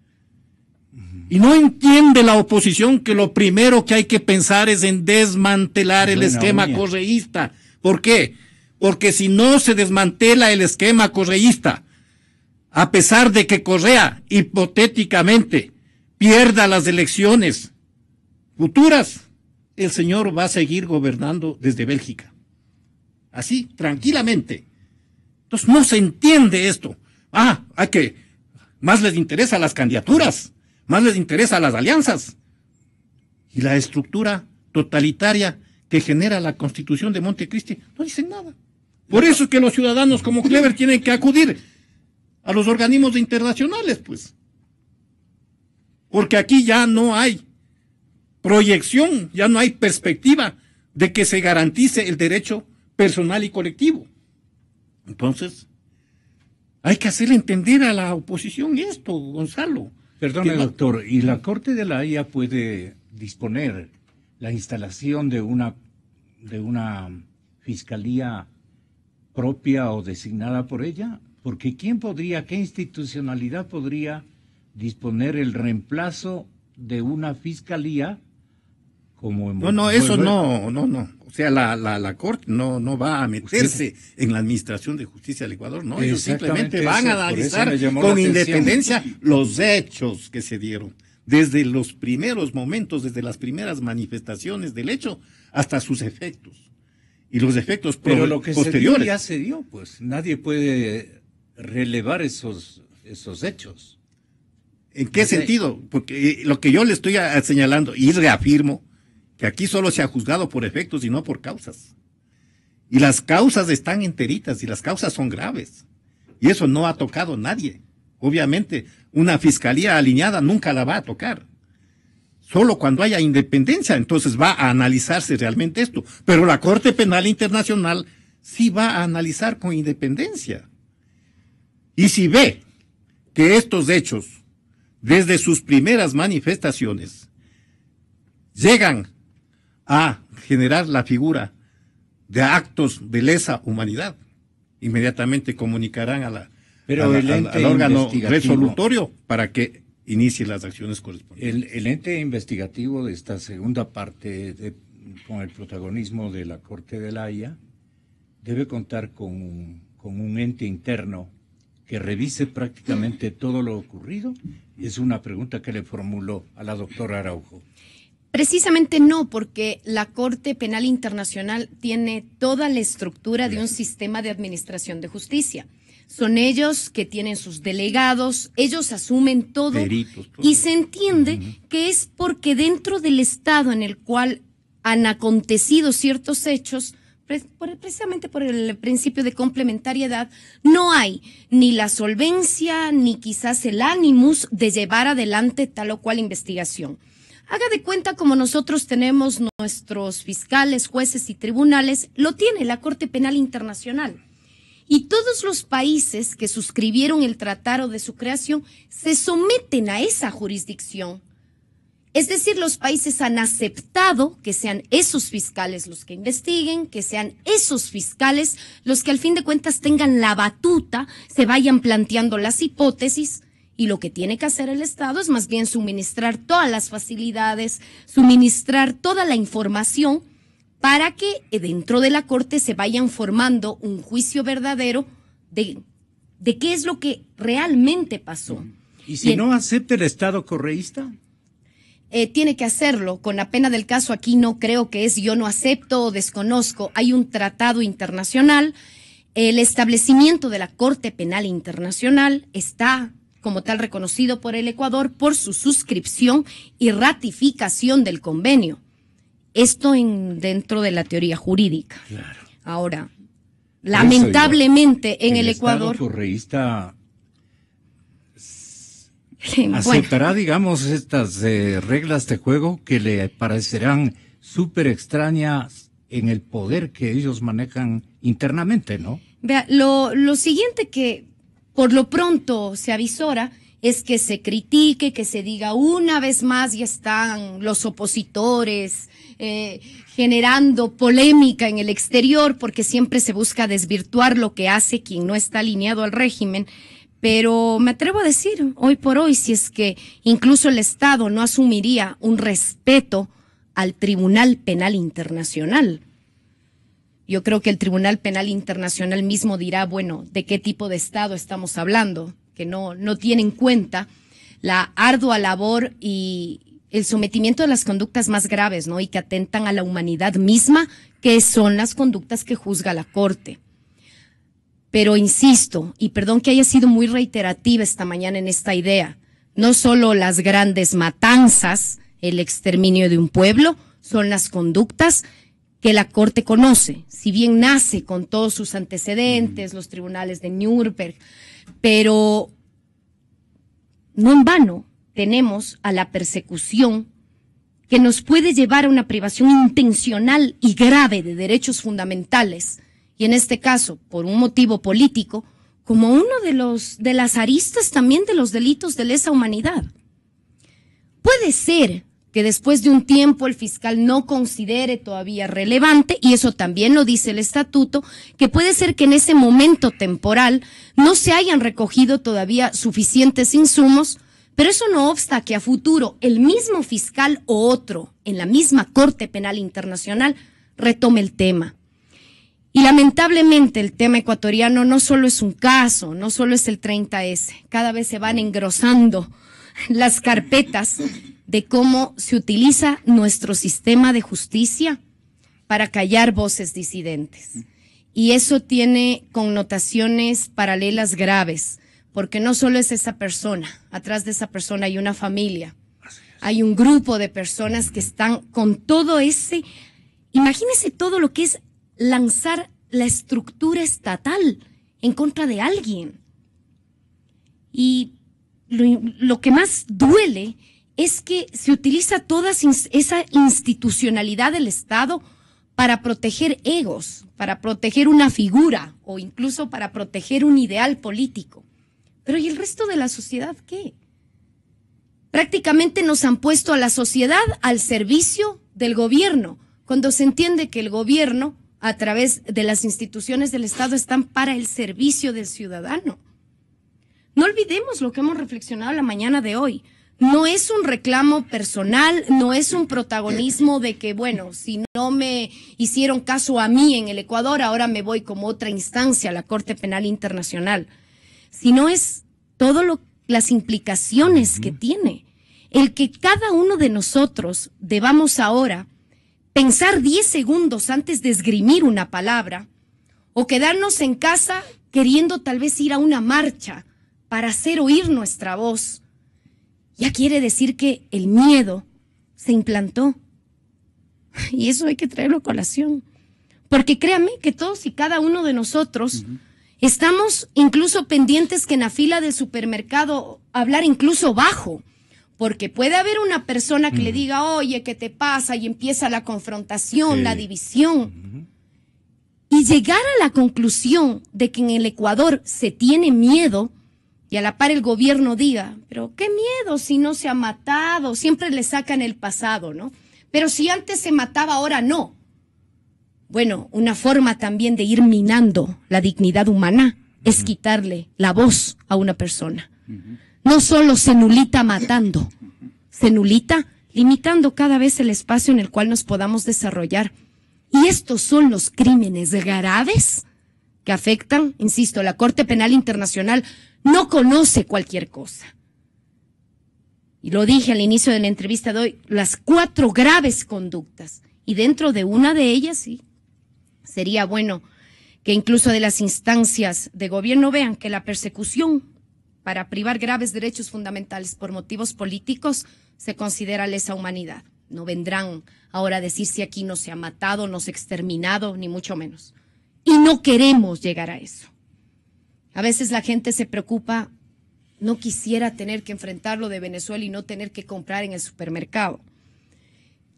Y no entiende la oposición que lo primero que hay que pensar es en desmantelar el esquema correísta. ¿Por qué? Porque si no se desmantela el esquema correísta, a pesar de que Correa hipotéticamente pierda las elecciones futuras, el señor va a seguir gobernando desde Bélgica. Así, tranquilamente. Entonces no se entiende esto. Ah, hay que, más les interesa las candidaturas, más les interesa las alianzas. Y la estructura totalitaria que genera la constitución de Montecristi no dice nada. Por eso es que los ciudadanos como Clever tienen que acudir a los organismos internacionales, pues. Porque aquí ya no hay proyección, ya no hay perspectiva de que se garantice el derecho personal y colectivo. Entonces, hay que hacer entender a la oposición esto, Gonzalo.
Perdón, doctor, ¿y la Corte de la Haya puede disponer la instalación de una, de una fiscalía propia o designada por ella? Porque ¿quién podría, qué institucionalidad podría disponer
el reemplazo de una fiscalía no, no, eso no, no, no. O sea, la, la, la Corte no, no va a meterse en la Administración de Justicia del Ecuador, no. Ellos simplemente van a analizar con independencia los hechos que se dieron. Desde los primeros momentos, desde las primeras manifestaciones del hecho hasta sus efectos. Y los efectos Pero lo que posteriores. Se dio ya
se dio, pues.
Nadie puede relevar esos, esos hechos. ¿En qué sentido? Porque eh, lo que yo le estoy señalando y reafirmo que aquí solo se ha juzgado por efectos y no por causas. Y las causas están enteritas y las causas son graves. Y eso no ha tocado nadie. Obviamente, una fiscalía alineada nunca la va a tocar. Solo cuando haya independencia, entonces va a analizarse realmente esto. Pero la Corte Penal Internacional sí va a analizar con independencia. Y si ve que estos hechos, desde sus primeras manifestaciones, llegan a generar la figura de actos de lesa humanidad. Inmediatamente comunicarán a la, al, órgano resolutorio para que inicie las acciones correspondientes. El, ente investigativo de esta segunda parte,
con el protagonismo de la Corte de la Haya, debe contar con con un ente interno que revise prácticamente todo lo ocurrido. Es una pregunta que le formuló a la doctora Araujo.
Precisamente no, porque la Corte Penal Internacional tiene toda la estructura de un sistema de administración de justicia. Son ellos que tienen sus delegados, ellos asumen todo, y se entiende que es porque dentro del Estado en el cual han acontecido ciertos hechos, precisamente por el principio de complementariedad, no hay ni la solvencia ni quizás el ánimo de llevar adelante tal o cual investigación. Haga de cuenta como nosotros tenemos nuestros fiscales, jueces y tribunales, lo tiene la Corte Penal Internacional. Y todos los países que suscribieron el tratado de su creación se someten a esa jurisdicción. Es decir, los países han aceptado que sean esos fiscales los que investiguen, que sean esos fiscales los que al fin de cuentas tengan la batuta, se vayan planteando las hipótesis y lo que tiene que hacer el Estado es más bien suministrar todas las facilidades, suministrar toda la información para que eh, dentro de la Corte se vayan formando un juicio verdadero de, qué es lo que realmente pasó.
¿Y si no acepta el Estado correísta?
Eh, tiene que hacerlo. Con la pena del caso aquí no creo que es yo no acepto o desconozco. Hay un tratado internacional. El establecimiento de la Corte Penal Internacional está como tal reconocido por el Ecuador por su suscripción y ratificación del convenio. Esto en, dentro de la teoría jurídica. Claro. Ahora, lamentablemente en el, el Ecuador... aceptará,
digamos, estas eh, reglas de juego que le parecerán súper extrañas en el poder que ellos manejan internamente, ¿no?
Vea, lo, lo siguiente que por lo pronto se avisora es que se critique, que se diga una vez más y están los opositores eh, generando polémica en el exterior porque siempre se busca desvirtuar lo que hace quien no está alineado al régimen. Pero me atrevo a decir, hoy por hoy, si es que incluso el Estado no asumiría un respeto al Tribunal Penal Internacional, yo creo que el Tribunal Penal Internacional mismo dirá, bueno, de qué tipo de Estado estamos hablando, que no, no tiene en cuenta la ardua labor y el sometimiento de las conductas más graves, ¿no? Y que atentan a la humanidad misma, que son las conductas que juzga la Corte. Pero insisto, y perdón que haya sido muy reiterativa esta mañana en esta idea, no solo las grandes matanzas, el exterminio de un pueblo, son las conductas que la Corte conoce, si bien nace con todos sus antecedentes, los tribunales de Nuremberg, pero no en vano tenemos a la persecución que nos puede llevar a una privación intencional y grave de derechos fundamentales, y en este caso, por un motivo político, como uno de los de las aristas también de los delitos de lesa humanidad. Puede ser que después de un tiempo el fiscal no considere todavía relevante, y eso también lo dice el estatuto, que puede ser que en ese momento temporal no se hayan recogido todavía suficientes insumos, pero eso no obsta que a futuro el mismo fiscal o otro en la misma Corte Penal Internacional retome el tema. Y lamentablemente el tema ecuatoriano no solo es un caso, no solo es el 30S, cada vez se van engrosando las carpetas de cómo se utiliza nuestro sistema de justicia para callar voces disidentes. Y eso tiene connotaciones paralelas graves, porque no solo es esa persona, atrás de esa persona hay una familia, hay un grupo de personas que están con todo ese, imagínese todo lo que es lanzar la estructura estatal en contra de alguien. Y lo, lo que más duele es que se utiliza toda esa institucionalidad del Estado para proteger egos, para proteger una figura o incluso para proteger un ideal político. Pero ¿y el resto de la sociedad qué? Prácticamente nos han puesto a la sociedad al servicio del gobierno, cuando se entiende que el gobierno, a través de las instituciones del Estado, están para el servicio del ciudadano. No olvidemos lo que hemos reflexionado la mañana de hoy no es un reclamo personal, no es un protagonismo de que, bueno, si no me hicieron caso a mí en el Ecuador, ahora me voy como otra instancia a la Corte Penal Internacional, sino es todo las implicaciones que tiene. El que cada uno de nosotros debamos ahora pensar 10 segundos antes de esgrimir una palabra o quedarnos en casa queriendo tal vez ir a una marcha para hacer oír nuestra voz ya quiere decir que el miedo se implantó. Y eso hay que traerlo a colación. Porque créame que todos y cada uno de nosotros estamos incluso pendientes que en la fila del supermercado hablar incluso bajo. Porque puede haber una persona que le diga, oye, ¿qué te pasa? Y empieza la confrontación, la división. Y llegar a la conclusión de que en el Ecuador se tiene miedo y a la par el gobierno diga, pero qué miedo si no se ha matado, siempre le sacan el pasado, ¿no? Pero si antes se mataba, ahora no. Bueno, una forma también de ir minando la dignidad humana es quitarle la voz a una persona. No solo se nulita matando, se nulita limitando cada vez el espacio en el cual nos podamos desarrollar. Y estos son los crímenes graves que afectan, insisto, la Corte Penal Internacional no conoce cualquier cosa. Y lo dije al inicio de la entrevista de hoy, las cuatro graves conductas. Y dentro de una de ellas, sí, sería bueno que incluso de las instancias de gobierno vean que la persecución para privar graves derechos fundamentales por motivos políticos se considera lesa humanidad. No vendrán ahora a decir si aquí no se ha matado, no se ha exterminado, ni mucho menos. Y no queremos llegar a eso. A veces la gente se preocupa, no quisiera tener que enfrentar lo de Venezuela y no tener que comprar en el supermercado.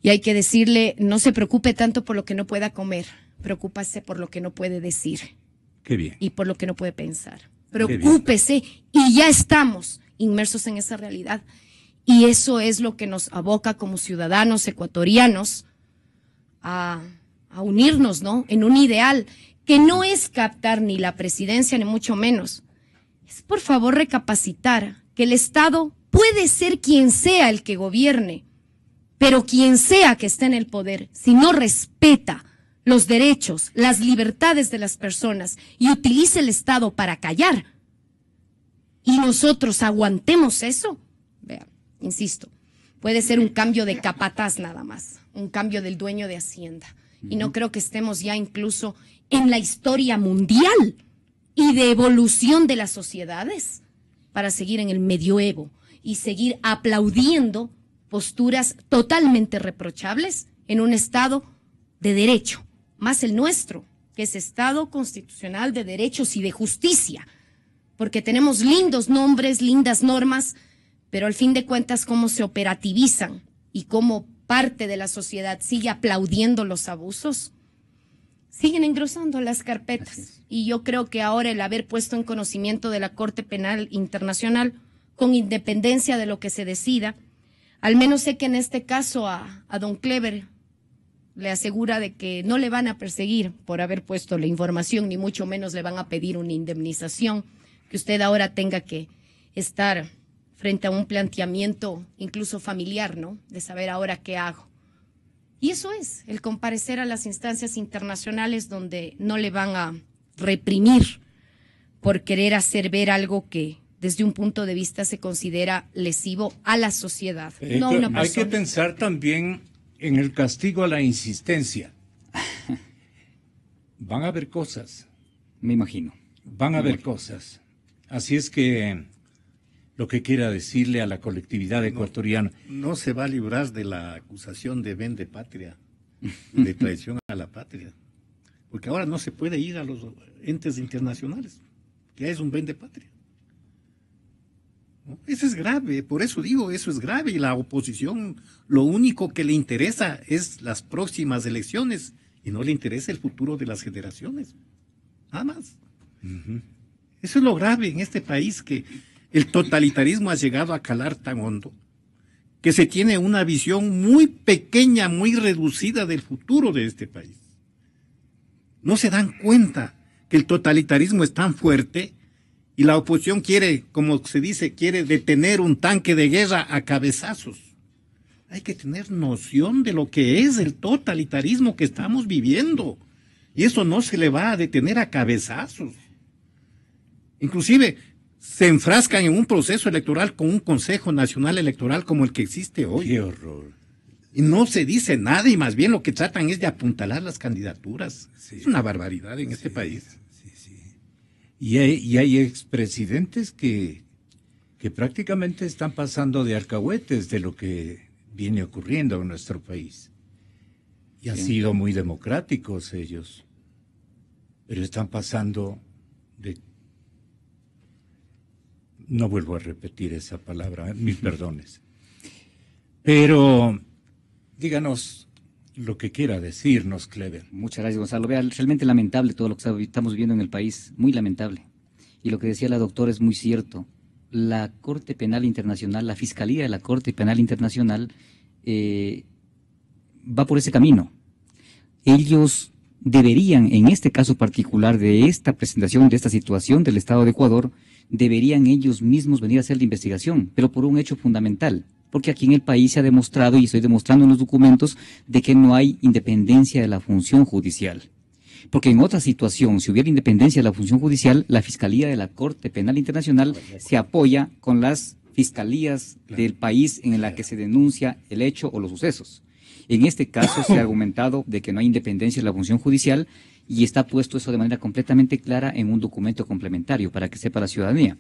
Y hay que decirle, no se preocupe tanto por lo que no pueda comer, preocúpase por lo que no puede decir. Y por lo que no puede pensar. Preocúpese y ya estamos inmersos en esa realidad. Y eso es lo que nos aboca como ciudadanos ecuatorianos a, unirnos, ¿no? En un ideal que no es captar ni la presidencia, ni mucho menos. Es por favor recapacitar que el Estado puede ser quien sea el que gobierne, pero quien sea que esté en el poder, si no respeta los derechos, las libertades de las personas y utilice el Estado para callar, y nosotros aguantemos eso, Vean, insisto, puede ser un cambio de capataz nada más, un cambio del dueño de Hacienda. Y no creo que estemos ya incluso en la historia mundial y de evolución de las sociedades para seguir en el medioevo y seguir aplaudiendo posturas totalmente reprochables en un Estado de derecho, más el nuestro, que es Estado constitucional de derechos y de justicia, porque tenemos lindos nombres, lindas normas, pero al fin de cuentas cómo se operativizan y cómo parte de la sociedad sigue aplaudiendo los abusos siguen engrosando las carpetas. Y yo creo que ahora el haber puesto en conocimiento de la Corte Penal Internacional, con independencia de lo que se decida, al menos sé que en este caso a, don Clever le asegura de que no le van a perseguir por haber puesto la información, ni mucho menos le van a pedir una indemnización, que usted ahora tenga que estar frente a un planteamiento incluso familiar, ¿no? De saber ahora qué hago. Y eso es, el comparecer a las instancias internacionales donde no le van a reprimir por querer hacer ver algo que desde un punto de vista se considera lesivo a la sociedad. Eh, una hay que
pensar también en el castigo a la insistencia. Van a haber cosas. Me imagino. Van a haber cosas. Así es que lo que quiera decirle a la colectividad ecuatoriana.
No, se va a librar de la acusación de vende patria, de traición a la patria, porque ahora no se puede ir a los entes internacionales, ya es un vende patria. Eso es grave, por eso digo, eso es grave y la oposición lo único que le interesa es las próximas elecciones y no le interesa el futuro de las generaciones, nada más. Eso es lo grave en este país que el totalitarismo ha llegado a calar tan hondo que se tiene una visión muy pequeña, muy reducida del futuro de este país. No se dan cuenta que el totalitarismo es tan fuerte y la oposición quiere, como se dice, quiere detener un tanque de guerra a cabezazos. Hay que tener noción de lo que es el totalitarismo que estamos viviendo. Y eso no se le va a detener a cabezazos. Inclusive, se enfrascan en un proceso electoral con un Consejo Nacional Electoral como el que existe hoy. Qué horror. Y no se dice nada y más bien lo que tratan es de apuntalar las candidaturas. Es una barbaridad en este país. y
hay, y hay expresidentes que, que prácticamente están pasando de arcahuetes de lo que viene ocurriendo en nuestro país. Y han sido muy democráticos ellos, pero están pasando de no vuelvo a repetir esa palabra, mis perdones. Pero
díganos lo que quiera decirnos, Clever. Muchas gracias, Gonzalo. realmente lamentable todo lo que estamos viviendo en el país, muy lamentable. Y lo que decía la doctora es muy cierto. La Corte Penal Internacional, la Fiscalía de la Corte Penal Internacional, eh, va por ese camino. Ellos deberían, en este caso particular de esta presentación, de esta situación del Estado de Ecuador, deberían ellos mismos venir a hacer la investigación, pero por un hecho fundamental, porque aquí en el país se ha demostrado, y estoy demostrando en los documentos, de que no hay independencia de la función judicial. Porque en otra situación, si hubiera independencia de la función judicial, la Fiscalía de la Corte Penal Internacional se apoya con las fiscalías del país en la que se denuncia el hecho o los sucesos. En este caso se ha argumentado de que no hay independencia de la función judicial y está puesto eso de manera completamente clara en un documento complementario para que sepa la ciudadanía.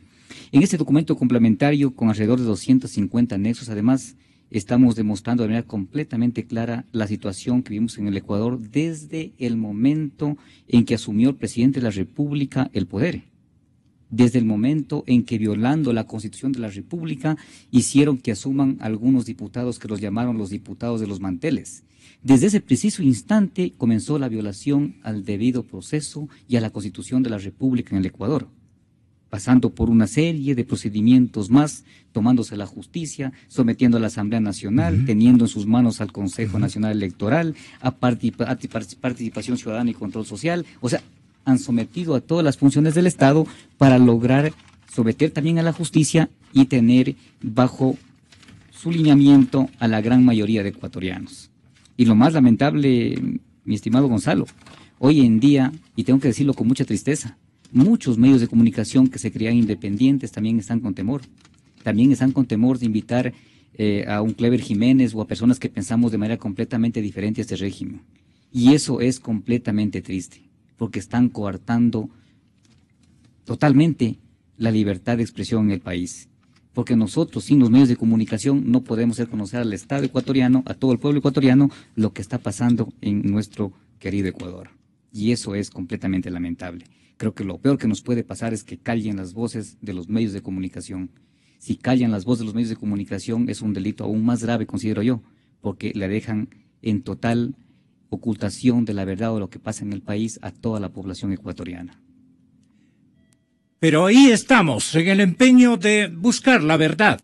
En este documento complementario, con alrededor de 250 anexos, además estamos demostrando de manera completamente clara la situación que vivimos en el Ecuador desde el momento en que asumió el presidente de la República el poder desde el momento en que violando la Constitución de la República hicieron que asuman algunos diputados que los llamaron los diputados de los manteles. Desde ese preciso instante comenzó la violación al debido proceso y a la Constitución de la República en el Ecuador, pasando por una serie de procedimientos más, tomándose la justicia, sometiendo a la Asamblea Nacional, teniendo en sus manos al Consejo Nacional Electoral, a, a participación ciudadana y control social. O sea, han sometido a todas las funciones del Estado para lograr someter también a la justicia y tener bajo su lineamiento a la gran mayoría de ecuatorianos. Y lo más lamentable, mi estimado Gonzalo, hoy en día, y tengo que decirlo con mucha tristeza, muchos medios de comunicación que se crean independientes también están con temor. También están con temor de invitar eh, a un Clever Jiménez o a personas que pensamos de manera completamente diferente a este régimen. Y eso es completamente triste porque están coartando totalmente la libertad de expresión en el país. Porque nosotros, sin los medios de comunicación, no podemos hacer conocer al Estado ecuatoriano, a todo el pueblo ecuatoriano, lo que está pasando en nuestro querido Ecuador. Y eso es completamente lamentable. Creo que lo peor que nos puede pasar es que callen las voces de los medios de comunicación. Si callan las voces de los medios de comunicación es un delito aún más grave, considero yo, porque la dejan en total ocultación de la verdad o de lo que pasa en el país a toda la población ecuatoriana. Pero ahí estamos, en el empeño de buscar la verdad.